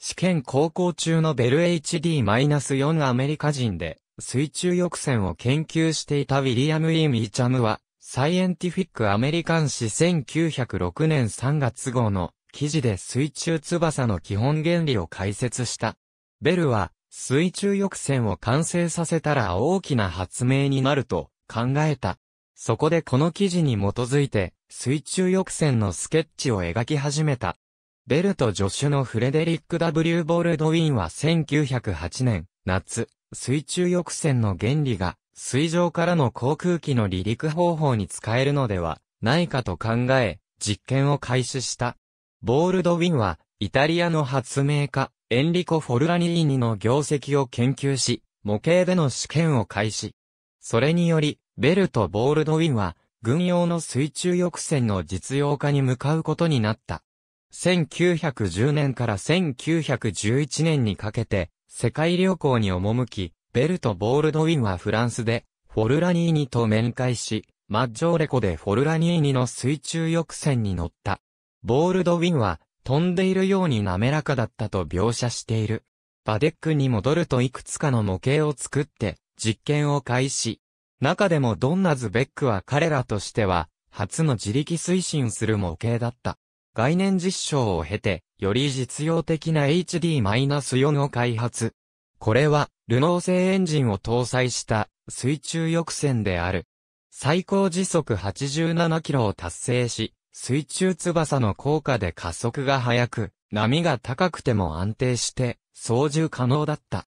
試験航行中のベル HD-4 アメリカ人で水中浴船を研究していたウィリアム・イー・ミーチャムは、サイエンティフィック・アメリカン誌1906年3月号の記事で水中翼の基本原理を解説した。ベルは水中浴船を完成させたら大きな発明になると考えた。そこでこの記事に基づいて水中翼船のスケッチを描き始めた。ベルト助手のフレデリック・ W・ ボールドウィンは1908年夏、水中翼船の原理が水上からの航空機の離陸方法に使えるのではないかと考え、実験を開始した。ボールドウィンはイタリアの発明家エンリコ・フォルラニーニの業績を研究し、模型での試験を開始。それにより、ベルト・ボールドウィンは軍用の水中抑船の実用化に向かうことになった。1910年から1911年にかけて、世界旅行に赴き、ベルト・ボールドウィンはフランスで、フォルラニーニと面会し、マッジョーレコでフォルラニーニの水中抑船に乗った。ボールドウィンは、飛んでいるように滑らかだったと描写している。バデックに戻るといくつかの模型を作って、実験を開始。中でもドンナズ・ベックは彼らとしては、初の自力推進する模型だった。概念実証を経て、より実用的な HD-4 を開発。これは、ルノー製エンジンを搭載した水中翼船である。最高時速87キロを達成し、水中翼の効果で加速が速く、波が高くても安定して、操縦可能だった。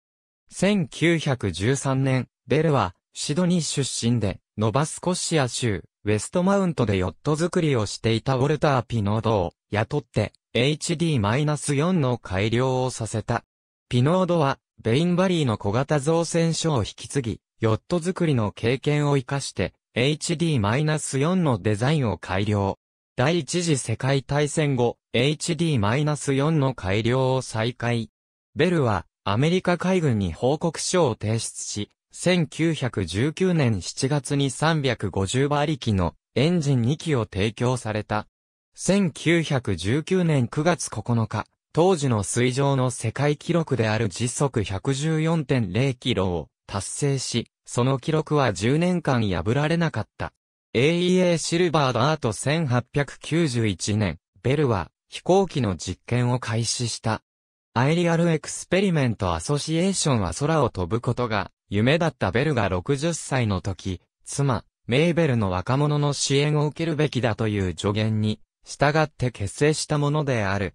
1913年、ベルは、シドニー出身で、ノバスコシア州、ウェストマウントでヨット作りをしていたウォルター・ピノードを雇って HD-4 の改良をさせた。ピノードは、ベインバリーの小型造船所を引き継ぎ、ヨット作りの経験を活かして、HD-4 のデザインを改良。第一次世界大戦後、HD-4 の改良を再開。ベルは、アメリカ海軍に報告書を提出し、1919年7月に350馬力のエンジン2機を提供された。1919年9月9日、当時の水上の世界記録である時速114.0キロを達成し、その記録は10年間破られなかった。AEA シルバーート1891年、ベルは飛行機の実験を開始した。アイリアルエクスペリメントアソシエーションは空を飛ぶことが夢だったベルが60歳の時、妻、メーベルの若者の支援を受けるべきだという助言に、従って結成したものである。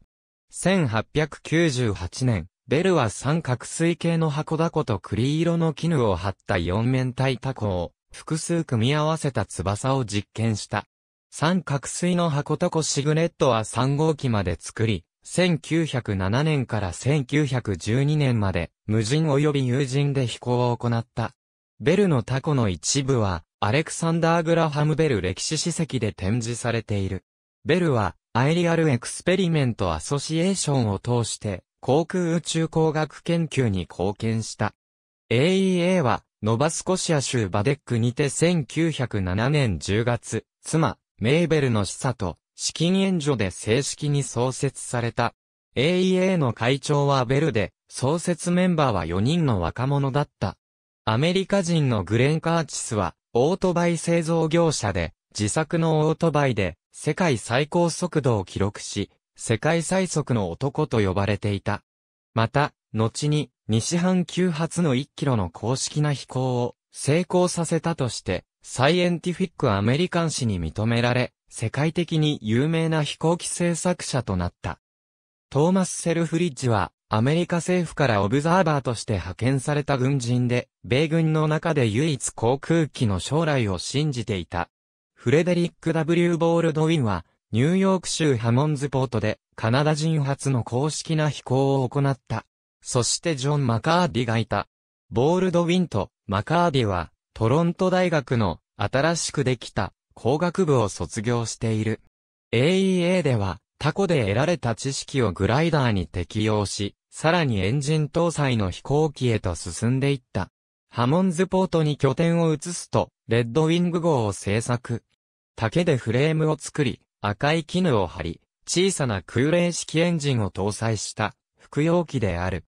1898年、ベルは三角錐形の箱だこと栗色の絹を張った四面体タコを、複数組み合わせた翼を実験した。三角錐の箱タコシグレットは3号機まで作り、1907年から1912年まで、無人及び有人で飛行を行った。ベルのタコの一部は、アレクサンダー・グラハム・ベル歴史史跡で展示されている。ベルは、アイリアル・エクスペリメント・アソシエーションを通して、航空宇宙工学研究に貢献した。AEA は、ノバスコシア州バデックにて1907年10月、妻、メーベルの示唆と、資金援助で正式に創設された。AEA の会長はベルで、創設メンバーは4人の若者だった。アメリカ人のグレン・カーチスは、オートバイ製造業者で、自作のオートバイで、世界最高速度を記録し、世界最速の男と呼ばれていた。また、後に、西半球発の1キロの公式な飛行を成功させたとして、サイエンティフィックアメリカン誌に認められ、世界的に有名な飛行機製作者となった。トーマス・セルフリッジは、アメリカ政府からオブザーバーとして派遣された軍人で、米軍の中で唯一航空機の将来を信じていた。フレデリック・ W・ ボールドウィンは、ニューヨーク州ハモンズポートで、カナダ人初の公式な飛行を行った。そしてジョン・マカーディがいた。ボールドウィンとマカーディは、トロント大学の新しくできた工学部を卒業している。AEA では、タコで得られた知識をグライダーに適用し、さらにエンジン搭載の飛行機へと進んでいった。ハモンズポートに拠点を移すと、レッドウィング号を製作。竹でフレームを作り、赤い絹を貼り、小さな空冷式エンジンを搭載した服用機である。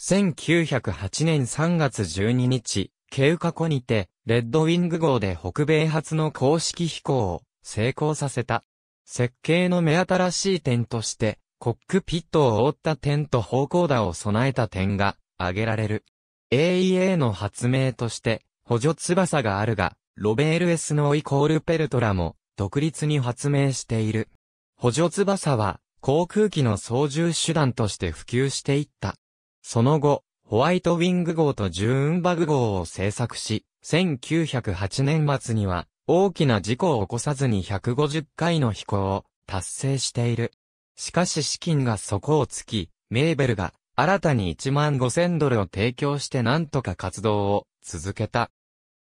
1908年3月12日、ケウカ湖にて、レッドウィング号で北米初の公式飛行を成功させた。設計の目新しい点として、コックピットを覆った点と方向打を備えた点が挙げられる。AEA の発明として、補助翼があるが、ロベール・エスノイコール・ペルトラも独立に発明している。補助翼は航空機の操縦手段として普及していった。その後、ホワイトウィング号とジューンバグ号を製作し、1908年末には大きな事故を起こさずに150回の飛行を達成している。しかし資金が底をつき、メーベルが新たに1万5000ドルを提供してなんとか活動を続けた。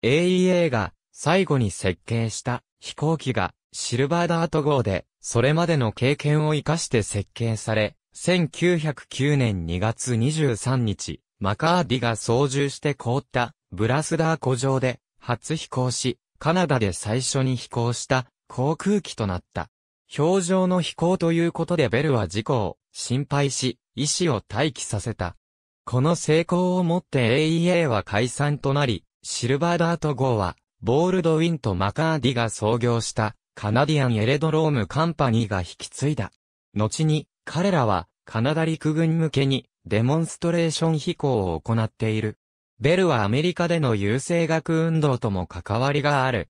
AEA が最後に設計した飛行機がシルバーダート号で、それまでの経験を活かして設計され、1909年2月23日、マカーディが操縦して凍ったブラスダー湖上で初飛行し、カナダで最初に飛行した航空機となった。氷上の飛行ということでベルは事故を心配し、医師を待機させた。この成功をもって AEA は解散となり、シルバーダート号は、ボールドウィンとマカーディが創業したカナディアンエレドロームカンパニーが引き継いだ。後に、彼らはカナダ陸軍向けにデモンストレーション飛行を行っている。ベルはアメリカでの優生学運動とも関わりがある。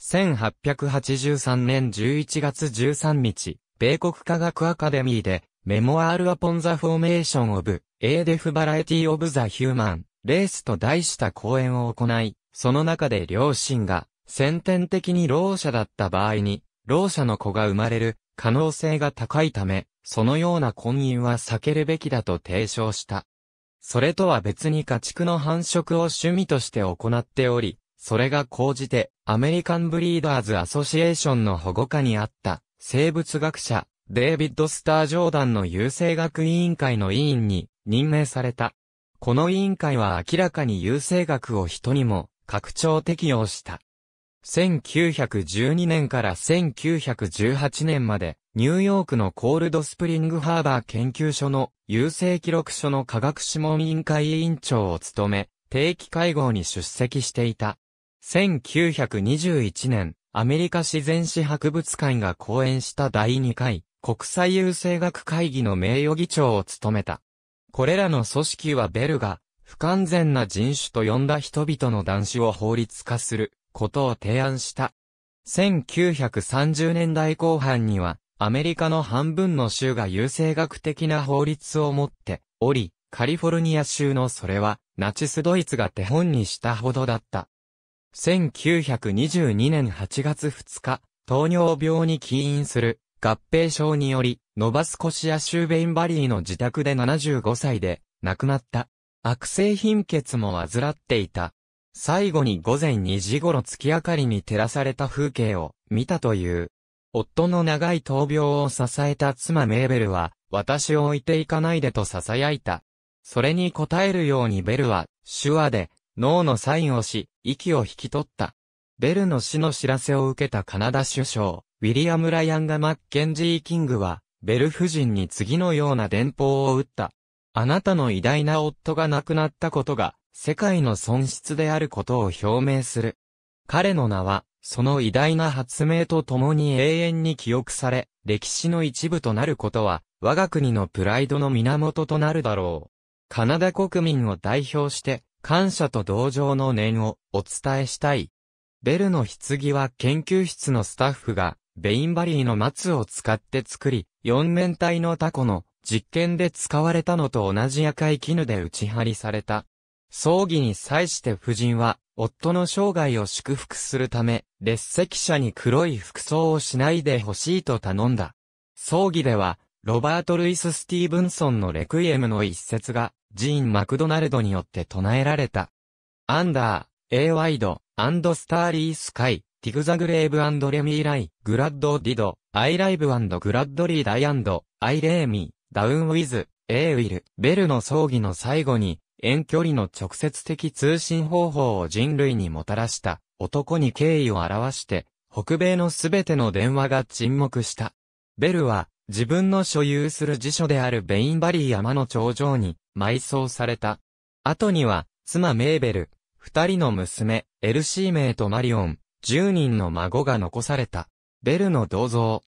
1883年11月13日、米国科学アカデミーで、メモアール・アポン・ザ・フォーメーション・オブ・エーデフ・バラエティ・オブ・ザ・ヒューマン、レースと題した講演を行い、その中で両親が、先天的に老者だった場合に、老者の子が生まれる、可能性が高いため、そのような婚姻は避けるべきだと提唱した。それとは別に家畜の繁殖を趣味として行っており、それが講じて、アメリカンブリーダーズアソシエーションの保護下にあった、生物学者、デイビッド・スター・ジョーダンの優生学委員会の委員に任命された。この委員会は明らかに優生学を人にも拡張適用した。1912年から1918年まで、ニューヨークのコールドスプリングハーバー研究所の郵政記録所の科学諮問委員会委員長を務め、定期会合に出席していた。1921年、アメリカ自然史博物館が講演した第2回国際郵政学会議の名誉議長を務めた。これらの組織はベルが不完全な人種と呼んだ人々の男子を法律化することを提案した。1930年代後半には、アメリカの半分の州が優生学的な法律を持っており、カリフォルニア州のそれは、ナチスドイツが手本にしたほどだった。1922年8月2日、糖尿病に起因する合併症により、ノバスコシア州ベインバリーの自宅で75歳で亡くなった。悪性貧血も患っていた最後に午前2時頃月明かりに照らされた風景を見たという。夫の長い闘病を支えた妻メーベルは、私を置いていかないでと囁いた。それに応えるようにベルは、手話で、脳のサインをし、息を引き取った。ベルの死の知らせを受けたカナダ首相、ウィリアム・ライアンがマッケンジー・キングは、ベル夫人に次のような電報を打った。あなたの偉大な夫が亡くなったことが、世界の損失であることを表明する。彼の名は、その偉大な発明と共に永遠に記憶され、歴史の一部となることは、我が国のプライドの源となるだろう。カナダ国民を代表して、感謝と同情の念をお伝えしたい。ベルの棺は研究室のスタッフが、ベインバリーの松を使って作り、四面体のタコの実験で使われたのと同じ赤い絹で打ち張りされた。葬儀に際して夫人は、夫の生涯を祝福するため、列席者に黒い服装をしないでほしいと頼んだ。葬儀では、ロバート・ルイス・スティーブンソンのレクイエムの一節が、ジーン・マクドナルドによって唱えられた。アンダー、エイ・ワイド、アンド・スターリー・スカイ、ティグザグレーブレミー・ライ、グラッド・ディド、アイ・ライブグラッド・リー・ダイアイ・レーミー、ダウン・ウィズ、エイ・ウィル、ベルの葬儀の最後に、遠距離の直接的通信方法を人類にもたらした男に敬意を表して、北米のすべての電話が沈黙した。ベルは、自分の所有する辞書であるベインバリー山の頂上に埋葬された。後には、妻メーベル、二人の娘、エルシーメイとマリオン、十人の孫が残された。ベルの銅像。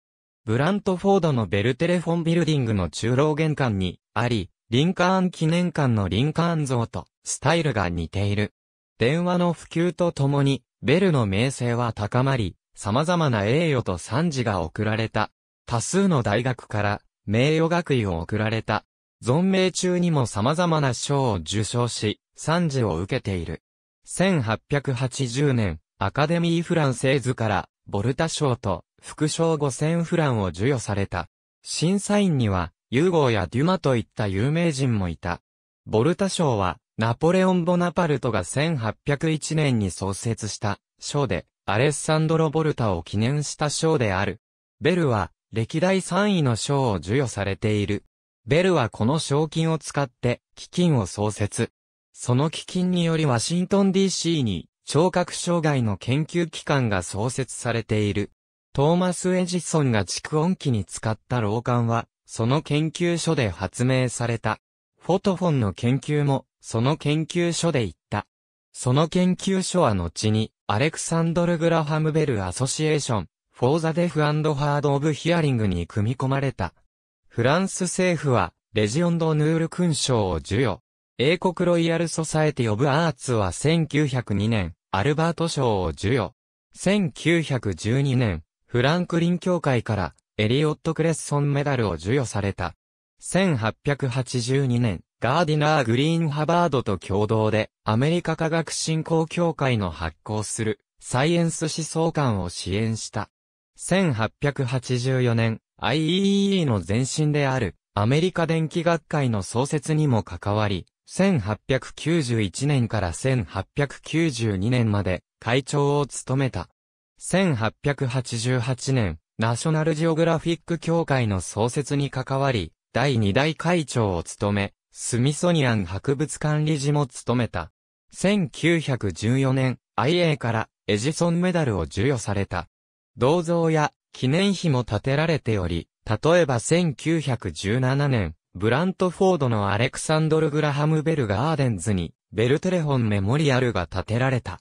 ブラントフォードのベルテレフォンビルディングの中老玄関にあり、リンカーン記念館のリンカーン像とスタイルが似ている。電話の普及とともに、ベルの名声は高まり、様々な栄誉と賛辞が贈られた。多数の大学から名誉学位を贈られた。存命中にも様々な賞を受賞し、賛辞を受けている。1880年、アカデミー・フランセーズから、ボルタ賞と副賞5000フランを授与された。審査員には、ユーゴーやデュマといった有名人もいた。ボルタ賞は、ナポレオン・ボナパルトが1801年に創設した賞で、アレッサンドロ・ボルタを記念した賞である。ベルは、歴代3位の賞を授与されている。ベルはこの賞金を使って、基金を創設。その基金によりワシントン DC に、聴覚障害の研究機関が創設されている。トーマス・エジソンが蓄音機に使った老館は、その研究所で発明された。フォトフォンの研究も、その研究所で行った。その研究所は後に、アレクサンドル・グラハム・ベル・アソシエーション、フォーザ・デフ・アンド・ハード・オブ・ヒアリングに組み込まれた。フランス政府は、レジオン・ド・ヌール勲章を授与。英国ロイヤル・ソサエティ・オブ・アーツは1902年、アルバート賞を授与。1912年、フランクリン協会から、エリオット・クレッソンメダルを授与された。1882年、ガーディナー・グリーン・ハバードと共同で、アメリカ科学振興協会の発行する、サイエンス思想館を支援した。1884年、IEEE の前身である、アメリカ電気学会の創設にも関わり、1891年から1892年まで会長を務めた。1888年、ナショナルジオグラフィック協会の創設に関わり、第2代会長を務め、スミソニアン博物館理事も務めた。1914年、IA からエジソンメダルを授与された。銅像や記念碑も建てられており、例えば1917年、ブラントフォードのアレクサンドル・グラハム・ベルガーデンズに、ベルテレフォンメモリアルが建てられた。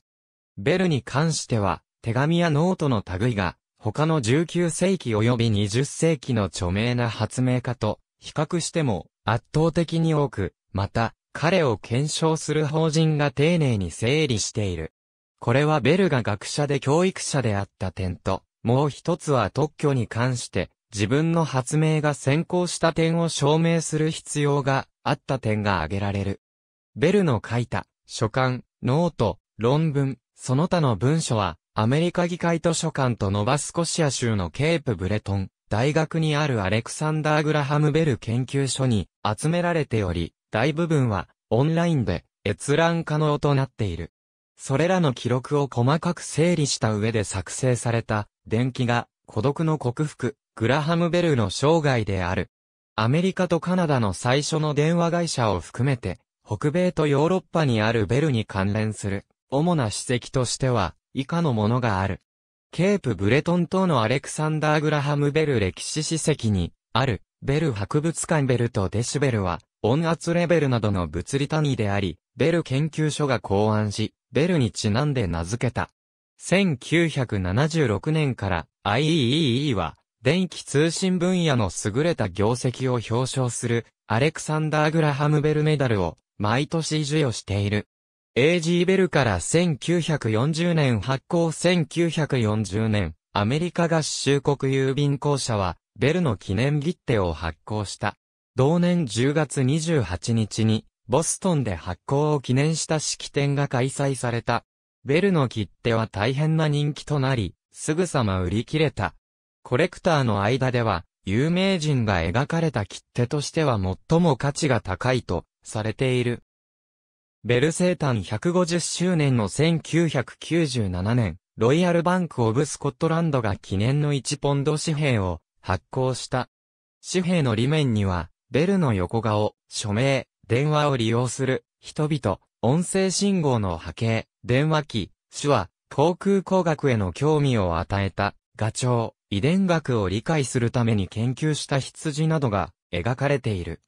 ベルに関しては、手紙やノートの類が、他の19世紀及び20世紀の著名な発明家と比較しても圧倒的に多く、また、彼を検証する法人が丁寧に整理している。これはベルが学者で教育者であった点と、もう一つは特許に関して自分の発明が先行した点を証明する必要があった点が挙げられる。ベルの書いた書簡、ノート、論文、その他の文書はアメリカ議会図書館とノバスコシア州のケープブレトン、大学にあるアレクサンダー・グラハム・ベル研究所に集められており、大部分はオンラインで閲覧可能となっている。それらの記録を細かく整理した上で作成された電気が孤独の克服、グラハム・ベルの生涯である。アメリカとカナダの最初の電話会社を含めて、北米とヨーロッパにあるベルに関連する主な史跡としては、以下のものがある。ケープブレトン島のアレクサンダー・グラハム・ベル歴史史跡に、ある、ベル博物館ベルとデシベルは、音圧レベルなどの物理単位であり、ベル研究所が考案し、ベルにちなんで名付けた。1976年から IEEE は、電気通信分野の優れた業績を表彰する、アレクサンダー・グラハム・ベルメダルを、毎年授与している。A.G. ベルから1940年発行1940年、アメリカ合衆国郵便公社は、ベルの記念切手を発行した。同年10月28日に、ボストンで発行を記念した式典が開催された。ベルの切手は大変な人気となり、すぐさま売り切れた。コレクターの間では、有名人が描かれた切手としては最も価値が高いとされている。ベル生誕150周年の1997年、ロイヤルバンクオブスコットランドが記念の1ポンド紙幣を発行した。紙幣の裏面には、ベルの横顔、署名、電話を利用する、人々、音声信号の波形、電話機、手話、航空工学への興味を与えた、画ウ、遺伝学を理解するために研究した羊などが描かれている。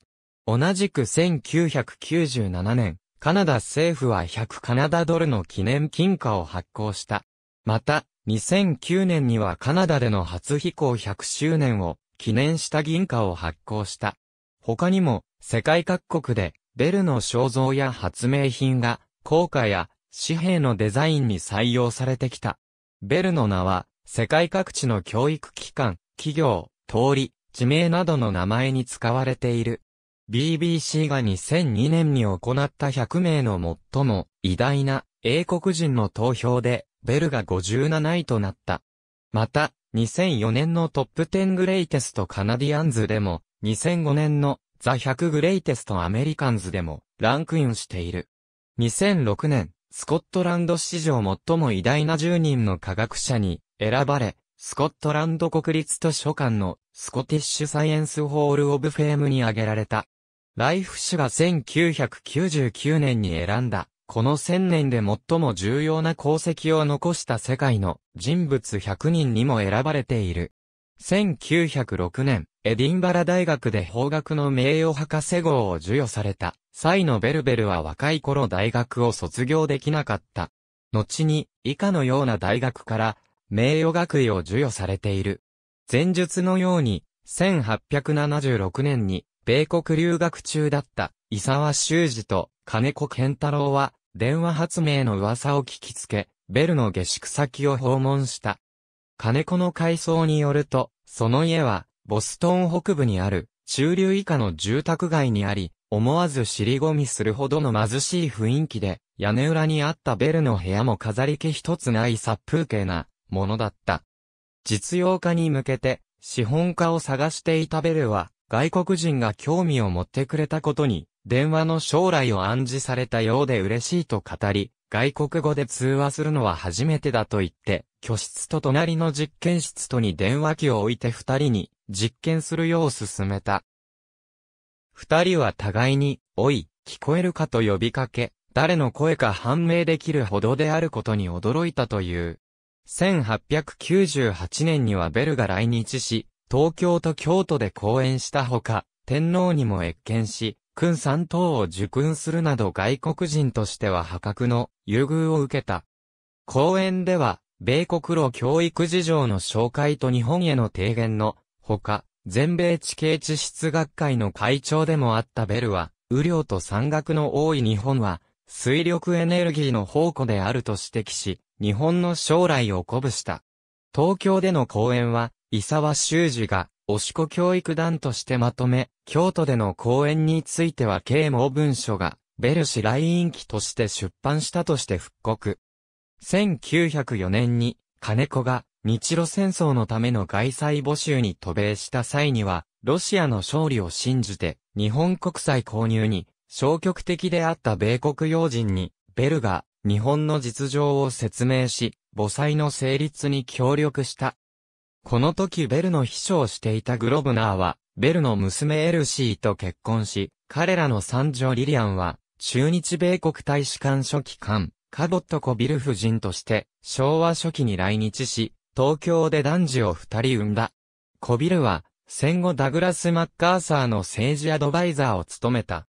同じく1997年、カナダ政府は100カナダドルの記念金貨を発行した。また、2009年にはカナダでの初飛行100周年を記念した銀貨を発行した。他にも、世界各国で、ベルの肖像や発明品が、硬貨や紙幣のデザインに採用されてきた。ベルの名は、世界各地の教育機関、企業、通り、地名などの名前に使われている。BBC が2002年に行った100名の最も偉大な英国人の投票で、ベルが57位となった。また、2004年のトップ10グレイテストカナディアンズでも、2005年のザ100グレイテストアメリカンズでもランクインしている。2006年、スコットランド史上最も偉大な10人の科学者に選ばれ、スコットランド国立図書館のスコティッシュサイエンスホールオブフェームに挙げられた。ライフ氏が1999年に選んだ、この1000年で最も重要な功績を残した世界の人物100人にも選ばれている。1906年、エディンバラ大学で法学の名誉博士号を授与された、サイのベルベルは若い頃大学を卒業できなかった。後に、以下のような大学から、名誉学位を授与されている。前述のように、1876年に米国留学中だった伊沢修二と金子健太郎は電話発明の噂を聞きつけ、ベルの下宿先を訪問した。金子の回想によると、その家はボストン北部にある中流以下の住宅街にあり、思わず尻込みするほどの貧しい雰囲気で、屋根裏にあったベルの部屋も飾り気一つない殺風景なものだった。実用化に向けて、資本家を探していたベルは、外国人が興味を持ってくれたことに、電話の将来を暗示されたようで嬉しいと語り、外国語で通話するのは初めてだと言って、居室と隣の実験室とに電話機を置いて二人に実験するよう勧めた。二人は互いに、おい、聞こえるかと呼びかけ、誰の声か判明できるほどであることに驚いたという。1898年にはベルが来日し、東京と京都で講演したほか、天皇にも越見し、君三等を受勲するなど外国人としては破格の優遇を受けた。講演では、米国路教育事情の紹介と日本への提言のほか、全米地形地質学会の会長でもあったベルは、雨量と山岳の多い日本は、水力エネルギーの宝庫であると指摘し、日本の将来を鼓舞した。東京での講演は、伊沢修司が、おしこ教育団としてまとめ、京都での講演については啓蒙文書が、ベル氏来院記として出版したとして復刻。1904年に、金子が、日露戦争のための外債募集に渡米した際には、ロシアの勝利を信じて、日本国債購入に、消極的であった米国要人に、ベルが、日本の実情を説明し、母債の成立に協力した。この時ベルの秘書をしていたグロブナーは、ベルの娘エルシーと結婚し、彼らの三女リリアンは、中日米国大使館書記官、カボットコビル夫人として、昭和初期に来日し、東京で男児を二人産んだ。コビルは、戦後ダグラス・マッカーサーの政治アドバイザーを務めた。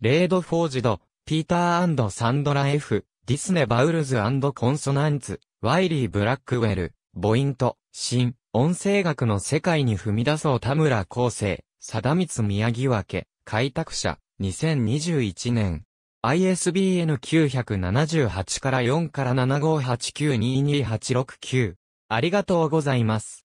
レード・フォージド、ピーターサンドラ F、ディスネ・バウルズコンソナンツ、ワイリー・ブラックウェル、ボイント、シン、音声学の世界に踏み出そう田村厚生、貞光宮城分、け、開拓者、2021年。ISBN 978から4から75892286 9ありがとうございます。